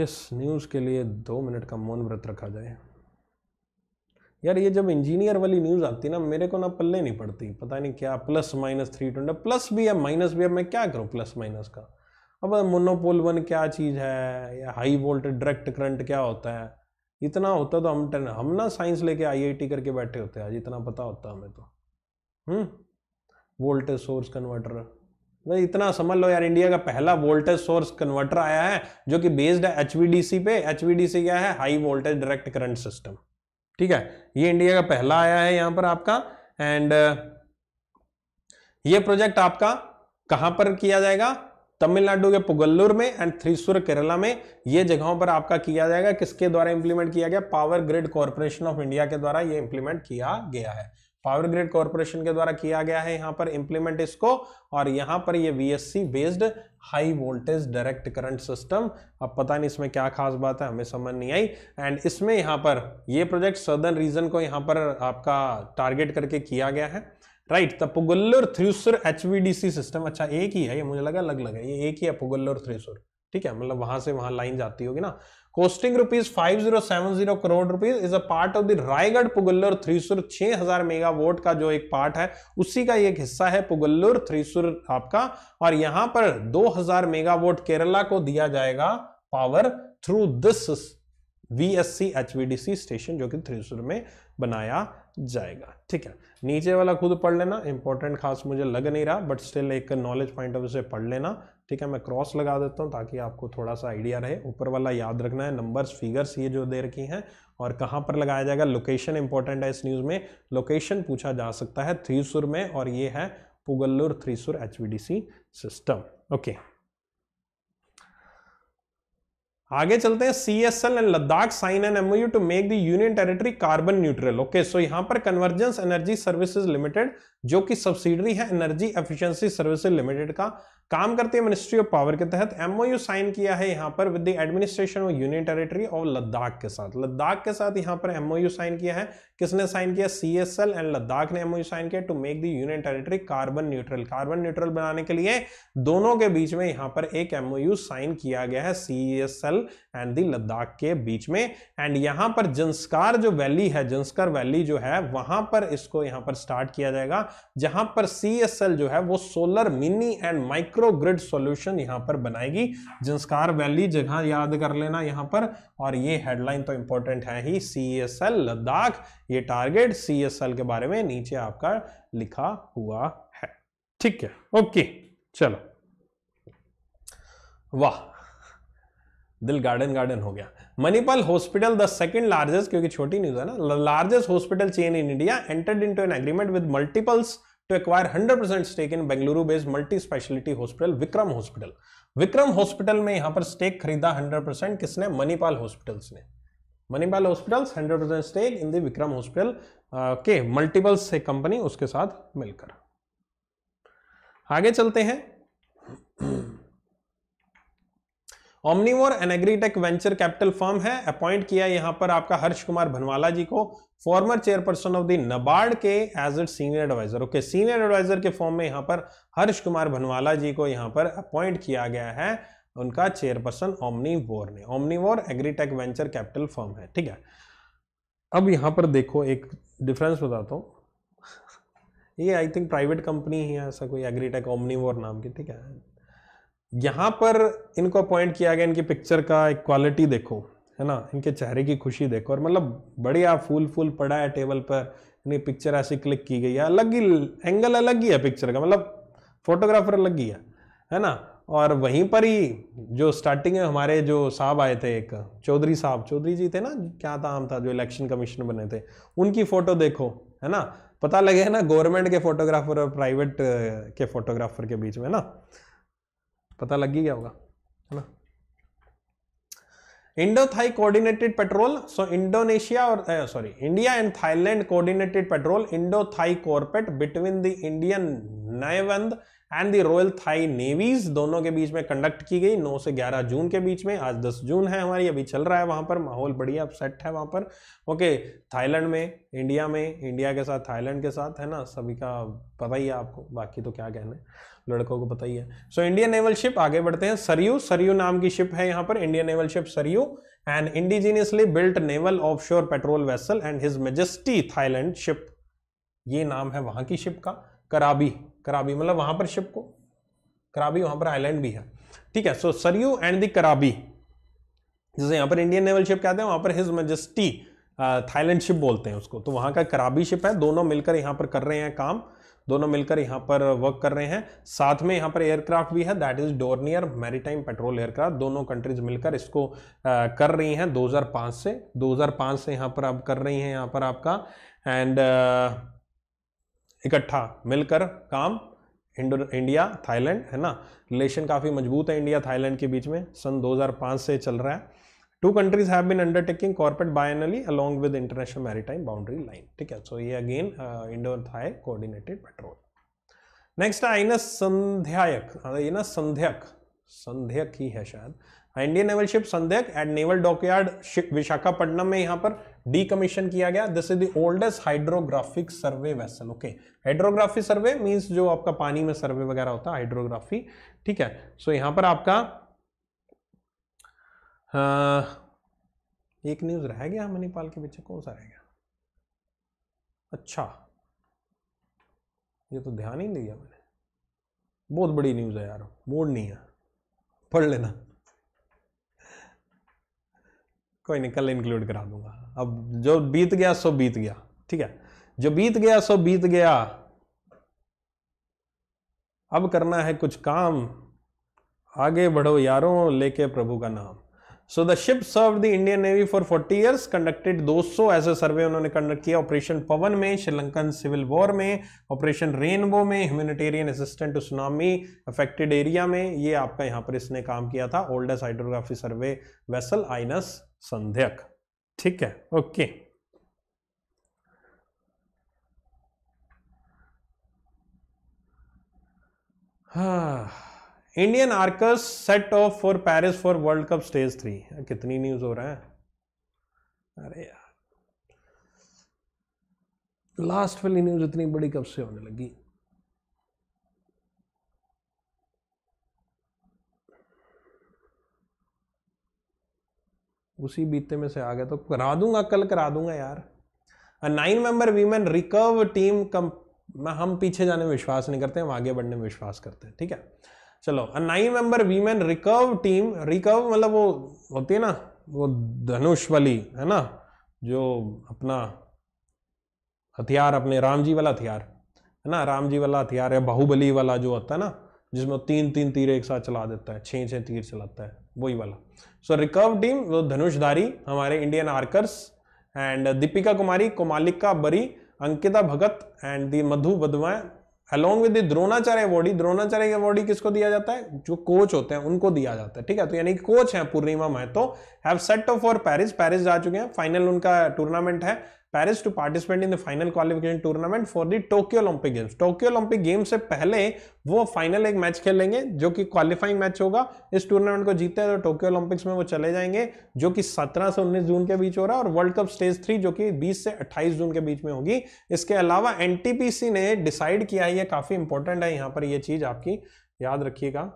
इस न्यूज़ के लिए दो मिनट का मौन व्रत रखा जाए यार ये जब इंजीनियर वाली न्यूज़ आती ना मेरे को ना पल्ले नहीं पड़ती पता नहीं क्या plus minus three twenty plus भी है माइनस भी है मैं क्या करूँ प्लस माइनस का अब मोनोपोल वन क्या चीज़ है या हाई वोल्टेज डायरेक्ट करंट क्या होता है इतना होता तो हम टेन हम ना साइंस लेके आईआईटी करके बैठे होते हैं आज इतना पता होता हमें तो हम्म वोल्टेज सोर्स कन्वर्टर भाई इतना समझ लो यार इंडिया का पहला वोल्टेज सोर्स कन्वर्टर आया है जो कि बेस्ड है एचवीडीसी पे एचवीडीसी क्या है high voltage direct current system ठीक है ये इंडिया का पहला आया है यहां पर आपका एंड ये प्रोजेक्ट आपका कहां पर किया जाएगा तमिलनाडु के पुगल्लूर में एंड थ्रीसुर केरला में ये जगहों पर आपका किया जाएगा किसके द्वारा इंप्लीमेंट किया गया power grid corporation of India के द्वारा ये इंप्लीमेंट किया गया है पावर ग्रिड कॉर्पोरेशन के द्वारा किया गया है यहाँ पर इंप्लीमेंट इसको और यहाँ पर ये VSC based high voltage direct current system अब पता नहीं इसमें क्या खास बात है हमें समझ नहीं आई एंड इसमें यहाँ पर ये प्रोजेक्ट सदर्न रीजन को यहाँ पर आपका टारगेट करके किया गया है right the Pugalur Thrissur HVDC system अच्छा एक ही है ये मुझे लगा अलग लगा ये एक ही है पुगुल्लर थ्रिसुर ठीक है मतलब वहां से वहां लाइन जाती होगी ना costing rupees five zero seven zero crore rupees is a part of the Raigarh Pugalur Thrissur 6000 megawatt का जो एक पार्ट है उसी का एक हिस्सा है पुगल्लूर थ्रीसुर आपका और यहां पर दो 2000 मेगावाट केरला को दिया जाएगा power through this V V S C H D C station जो कि थ्रीसुर में बनाया जाएगा ठीक है नीचे वाला खुद पढ़ लेना इंपॉर्टेंट खास मुझे लग नहीं रहा बट स्टिल एक नॉलेज पॉइंट ऑफ व्यू से पढ़ लेना ठीक है मैं क्रॉस लगा देता हूँ ताकि आपको थोड़ा सा आइडिया रहे ऊपर वाला याद रखना है नंबर्स फिगर्स ये जो दे रखी हैं और कहाँ पर लगाया जाएगा लोकेशन इंपॉर्टेंट है इस न्यूज़ में लोकेशन पूछा जा सकता है थ्रीसुर में और ये है Pugalur Thrissur H system okay आगे चलते हैं C S L and Ladakh sign an MOU to make the union territory carbon neutral okay so यहां पर कन्वर्जेंस एनर्जी सर्विसेज लिमिटेड जो कि सब्सिडरी है एनर्जी एफिशिएंसी सर्विसेज लिमिटेड का काम करती है मिनिस्ट्री ऑफ पावर के तहत एमओयू साइन किया है यहाँ पर with the administration of union territory और लद्दाख के साथ लद्दाख के साथ यहाँ पर एमओयू साइन किया है किसने साइन किया C S L and Ladakh ने एमओयू साइन किया to make the union territory carbon neutral carbon neutral बनाने के लिए दोनों के बीच में यहाँ पर एक एमओयू साइन किया गया है C S L and the Ladakh के बीच में एंड यहाँ पर जंस्कार जो वैली है जंस्कार वैली जो है वहां पर इसको यहाँ पर स्टार्ट किया जाएगा जहां पर सी एस एल जो है वो solar mini and micro micro grid solution यहां पर बनाएगी जिंसकार वैली जगह याद कर लेना यहां पर और ये हेडलाइन तो इंपॉर्टेंट है ही सी एस एल लद्दाख ये टारगेट सी एस एल के बारे में नीचे आपका लिखा हुआ है ठीक है ओके चलो वाह दिल गार्डन गार्डन हो गया Manipal hospital the second largest क्योंकि छोटी न्यूज है ना largest hospital chain in India entered into an agreement with multiples to hundred percent stake in Bengaluru based multi speciality hospital Vikram hospital Vikram hospital में यहां पर स्टेक खरीदा हंड्रेड परसेंट किसने मणिपाल हॉस्पिटल ने Manipal hundred percent stake in Vikram hospital के multiple से company उसके साथ मिलकर आगे चलते हैं Omnivore an agritech venture capital firm है अपॉइंट किया यहाँ पर आपका हर्ष कुमार भनवाला जी को former chairperson of the NABARD के as a senior advisor okay senior advisor के फॉर्म में यहाँ पर हर्ष कुमार भनवाला जी को यहाँ पर अपॉइंट किया गया है उनका चेयरपर्सन ओमनी वोर ने ओमनी वोर एग्रीटेक वेंचर कैपिटल फर्म है ठीक है अब यहाँ पर देखो एक डिफरेंस बताता हूँ ये आई थिंक प्राइवेट कंपनी ही है ऐसा कोई एग्रीटेक ओमनी वोर नाम की ठीक है यहाँ पर इनको अपॉइंट किया गया इनकी पिक्चर का एक क्वालिटी देखो है ना इनके चेहरे की खुशी देखो और मतलब बढ़िया फूल फूल पड़ा है टेबल पर इनकी पिक्चर ऐसी क्लिक की गई है अलग ही एंगल अलग ही है पिक्चर का मतलब फोटोग्राफर अलग ही है है ना और वहीं पर ही जो स्टार्टिंग में हमारे जो साहब आए थे एक चौधरी साहब चौधरी जी थे ना क्या नाम था जो इलेक्शन कमिश्नर बने थे उनकी फ़ोटो देखो है ना पता लगे है ना गवर्नमेंट के फोटोग्राफर और प्राइवेट के फोटोग्राफर के बीच में ना पता लग ही गया होगा है ना Indo Thai coordinated patrol so Indonesia और sorry India and Thailand coordinated patrol Indo Thai CORPAT between the Indian navy and and the royal Thai navies दोनों के बीच में कंडक्ट की गई 9 से 11 जून के बीच में आज 10 जून है हमारी अभी चल रहा है वहाँ पर माहौल बढ़िया सेट है वहाँ पर ओके थाईलैंड में इंडिया में इंडिया के साथ थाईलैंड के साथ है ना सभी का पता ही है आपको बाकी तो क्या कहना है लड़कों को पता ही है सो इंडियन नेवल शिप आगे बढ़ते हैं सरयू सरयू नाम की शिप है यहाँ पर Indian naval ship Saryu and indigenously built naval shore patrol vessel and his majesty Thailand ship ये नाम है वहाँ की शिप का कराबी कराबी मतलब वहाँ पर शिप को कराबी वहाँ पर आइलैंड भी है ठीक है सो सरयू एंड द कराबी जैसे यहाँ पर इंडियन नेवल शिप कहते हैं वहाँ पर हिज मजेस्टी थाईलैंड शिप बोलते हैं उसको तो वहाँ का कराबी शिप है दोनों मिलकर यहाँ पर कर रहे हैं काम दोनों मिलकर यहाँ पर वर्क कर रहे हैं साथ में यहाँ पर एयरक्राफ्ट भी है that is Dornier maritime patrol aircraft दोनों कंट्रीज मिलकर इसको आ, कर रही हैं 2005 से 2005 से यहाँ पर आप कर रही हैं यहाँ पर आपका एंड इकट्ठा मिलकर काम इंडो इंडिया थाईलैंड है ना रिलेशन काफ़ी मजबूत है इंडिया थाईलैंड के बीच में सन 2005 से चल रहा है two countries have been undertaking corporate biannually along with international maritime boundary line ठीक है सो ये again Indo Thai coordinated patrol next है ना संध्यायक ये संध्यक संध्यक ही है शायद Indian naval ship Sandhayak at naval dockyard Visakhapatnam में यहाँ पर डीकमीशन किया गया this is the oldest hydrographic survey vessel okay hydrography survey means जो आपका पानी में सर्वे वगैरह होता है हाइड्रोग्राफी ठीक है सो so, यहां पर आपका आ, हाँ, एक न्यूज रह गया मणिपाल के पीछे कौन सा रह गया अच्छा ये तो ध्यान ही नहीं दिया मैंने बहुत बड़ी न्यूज़ है यार मूड नहीं है पढ़ लेना कोई नहीं कल इंक्लूड करा दूंगा अब जो बीत गया सो बीत गया ठीक है जो बीत गया सो बीत गया अब करना है कुछ काम आगे बढ़ो यारों लेके प्रभु का नाम so the ship serve the Indian Navy for 40 years conducted 200 ऐसे सर्वे उन्होंने कंडक्ट किया ऑपरेशन पवन में श्रीलंकन सिविल वॉर में ऑपरेशन रेनबो में humanitarian assistant tsunami affected area में ये आपका यहाँ पर इसने काम किया था oldest hydrography survey vessel INS Sandhayak ठीक है okay Indian archers set off for Paris for world cup stage three कितनी न्यूज हो रहा है अरे यार लास्ट वाली न्यूज इतनी बड़ी कब से होने लगी उसी बीते में से आ गया तो करा दूंगा कल करा दूंगा यार nine member women recurve team कम हम पीछे जाने में विश्वास नहीं करते हम आगे बढ़ने में विश्वास करते हैं ठीक है चलो nine member women recurve team recurve मतलब वो होती है ना वो धनुष वाली है ना जो अपना हथियार अपने राम जी वाला हथियार है ना राम जी वाला हथियार है बाहुबली वाला जो होता है ना जिसमें तीन तीन तीर एक साथ चला देता है छः छः तीर चलाता है वही वाला सो रिकर्व टीम वो धनुषधारी हमारे Indian archers and Deepika Kumari Komalika Bari Ankita Bhakat and the Madhu Badhwa along with Dronacharya awardee Dronacharya awardee किसको दिया जाता है जो कोच होते हैं उनको दिया जाता है ठीक है तो यानी कोच है Purnima Mahato have set off for Paris Paris जा चुके हैं फाइनल उनका टूर्नामेंट है Paris to participate in the final qualification tournament for the Tokyo Olympic games Tokyo Olympic game से पहले वो फाइनल एक मैच खेलेंगे जो कि क्वालिफाइंग मैच होगा इस टूर्नामेंट को जीतते हैं तो टोक्यो ओलंपिक्स में वो चले जाएंगे जो कि 17 से 19 जून के बीच हो रहा है और वर्ल्ड कप स्टेज थ्री जो कि 20 से 28 जून के बीच में होगी इसके अलावा एनटीपीसी ने डिसाइड किया है ये काफ़ी इंपॉर्टेंट है यहाँ पर ये चीज़ आपकी याद रखिएगा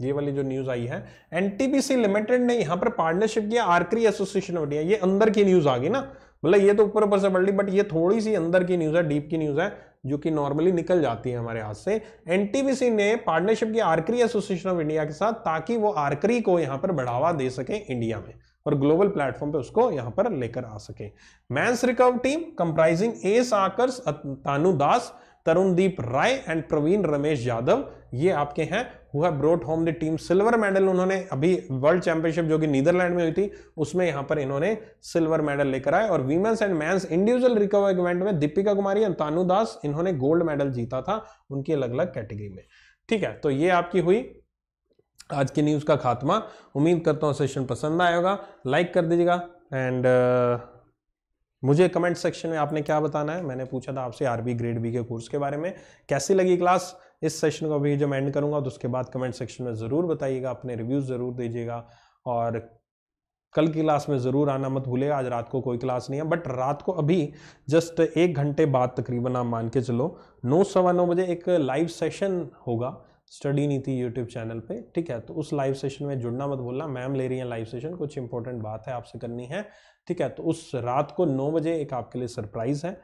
ये वाली जो न्यूज आई है एनटीपीसी लिमिटेड ने यहां पर पार्टनरशिप किया आर्करी एसोसिएशन ऑफ इंडिया ये अंदर की न्यूज आ गई ना मतलब ये तो ऊपर ऊपर से पढ़ ली बट ये थोड़ी सी अंदर की न्यूज़ है डीप की न्यूज़ है जो कि नॉर्मली निकल जाती है हमारे हाथ से एनटीपीसी ने पार्टनरशिप की आर्करी एसोसिएशन ऑफ इंडिया के साथ ताकि वो आर्करी e को यहाँ पर बढ़ावा दे सके इंडिया में और ग्लोबल प्लेटफॉर्म पे उसको यहां पर लेकर आ सके मैंस रिकव टीम कंप्राइजिंग एस आकर्ष तानु दास तरुणदीप राय एंड प्रवीण रमेश यादव ये आपके हैं हुआ brought home the team silver medal उन्होंने अभी वर्ल्ड चैंपियनशिप जो कि नीदरलैंड में हुई थी उसमें यहाँ पर इन्होंने सिल्वर मेडल लेकर आए और women's and men's individual recurve event में दीपिका कुमारी एंड तानू दास इन्होंने गोल्ड मेडल जीता था उनकी अलग अलग कैटेगरी में ठीक है तो ये आपकी हुई आज की न्यूज़ का खात्मा उम्मीद करता हूँ सेशन पसंद आएगा लाइक कर दीजिएगा एंड मुझे कमेंट सेक्शन में आपने क्या बताना है मैंने पूछा था आपसे आरबी ग्रेड बी के कोर्स के बारे में कैसी लगी क्लास इस सेशन को अभी जब एंड करूँगा तो उसके बाद कमेंट सेक्शन में ज़रूर बताइएगा अपने रिव्यूज़ ज़रूर दीजिएगा और कल की क्लास में ज़रूर आना मत भूलेगा आज रात को कोई क्लास नहीं है बट रात को अभी जस्ट एक घंटे बाद तकरीबन आप मान के चलो नौ सवा नौ बजे एक लाइव सेशन होगा स्टडी नहीं थी यूट्यूब चैनल पे ठीक है तो उस लाइव सेशन में जुड़ना मत बोलना मैम ले रही हैं लाइव सेशन कुछ इंपॉर्टेंट बात है आपसे करनी है ठीक है तो उस रात को नौ बजे एक आपके लिए सरप्राइज़ है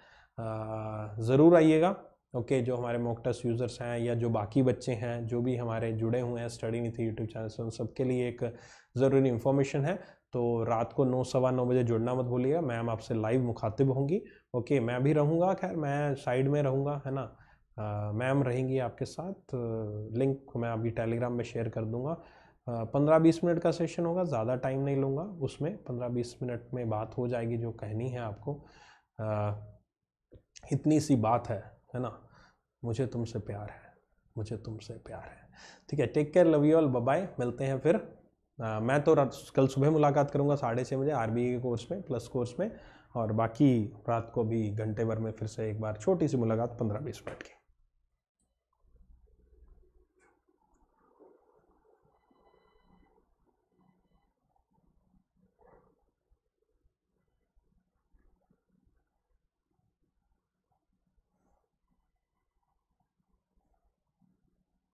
ज़रूर आइएगा ओके okay, जो हमारे मोकटस यूज़र्स हैं या जो बाकी बच्चे हैं जो भी हमारे जुड़े हुए हैं स्टडी नहीं थी यूट्यूब चैनल से उन सबके लिए एक ज़रूरी इन्फॉर्मेशन है तो रात को नौ सवा नौ बजे जुड़ना मत भूलिएगा मैम आपसे लाइव मुखातिब होंगी ओके okay, मैं भी रहूँगा खैर मैं साइड में रहूँगा है ना मैम रहेंगी आपके साथ लिंक मैं आपकी टेलीग्राम में शेयर कर दूंगा पंद्रह बीस मिनट का सेशन होगा ज़्यादा टाइम नहीं लूँगा उसमें पंद्रह बीस मिनट में बात हो जाएगी जो कहनी है आपको आ, इतनी सी बात है है ना मुझे तुमसे प्यार है मुझे तुमसे प्यार है ठीक है take care love you all bye मिलते हैं फिर आ, मैं तो कल सुबह मुलाकात करूँगा साढ़े छः बजे आर के कोर्स में प्लस कोर्स में और बाकी रात को भी घंटे भर में फिर से एक बार छोटी सी मुलाकात पंद्रह बीस मिनट की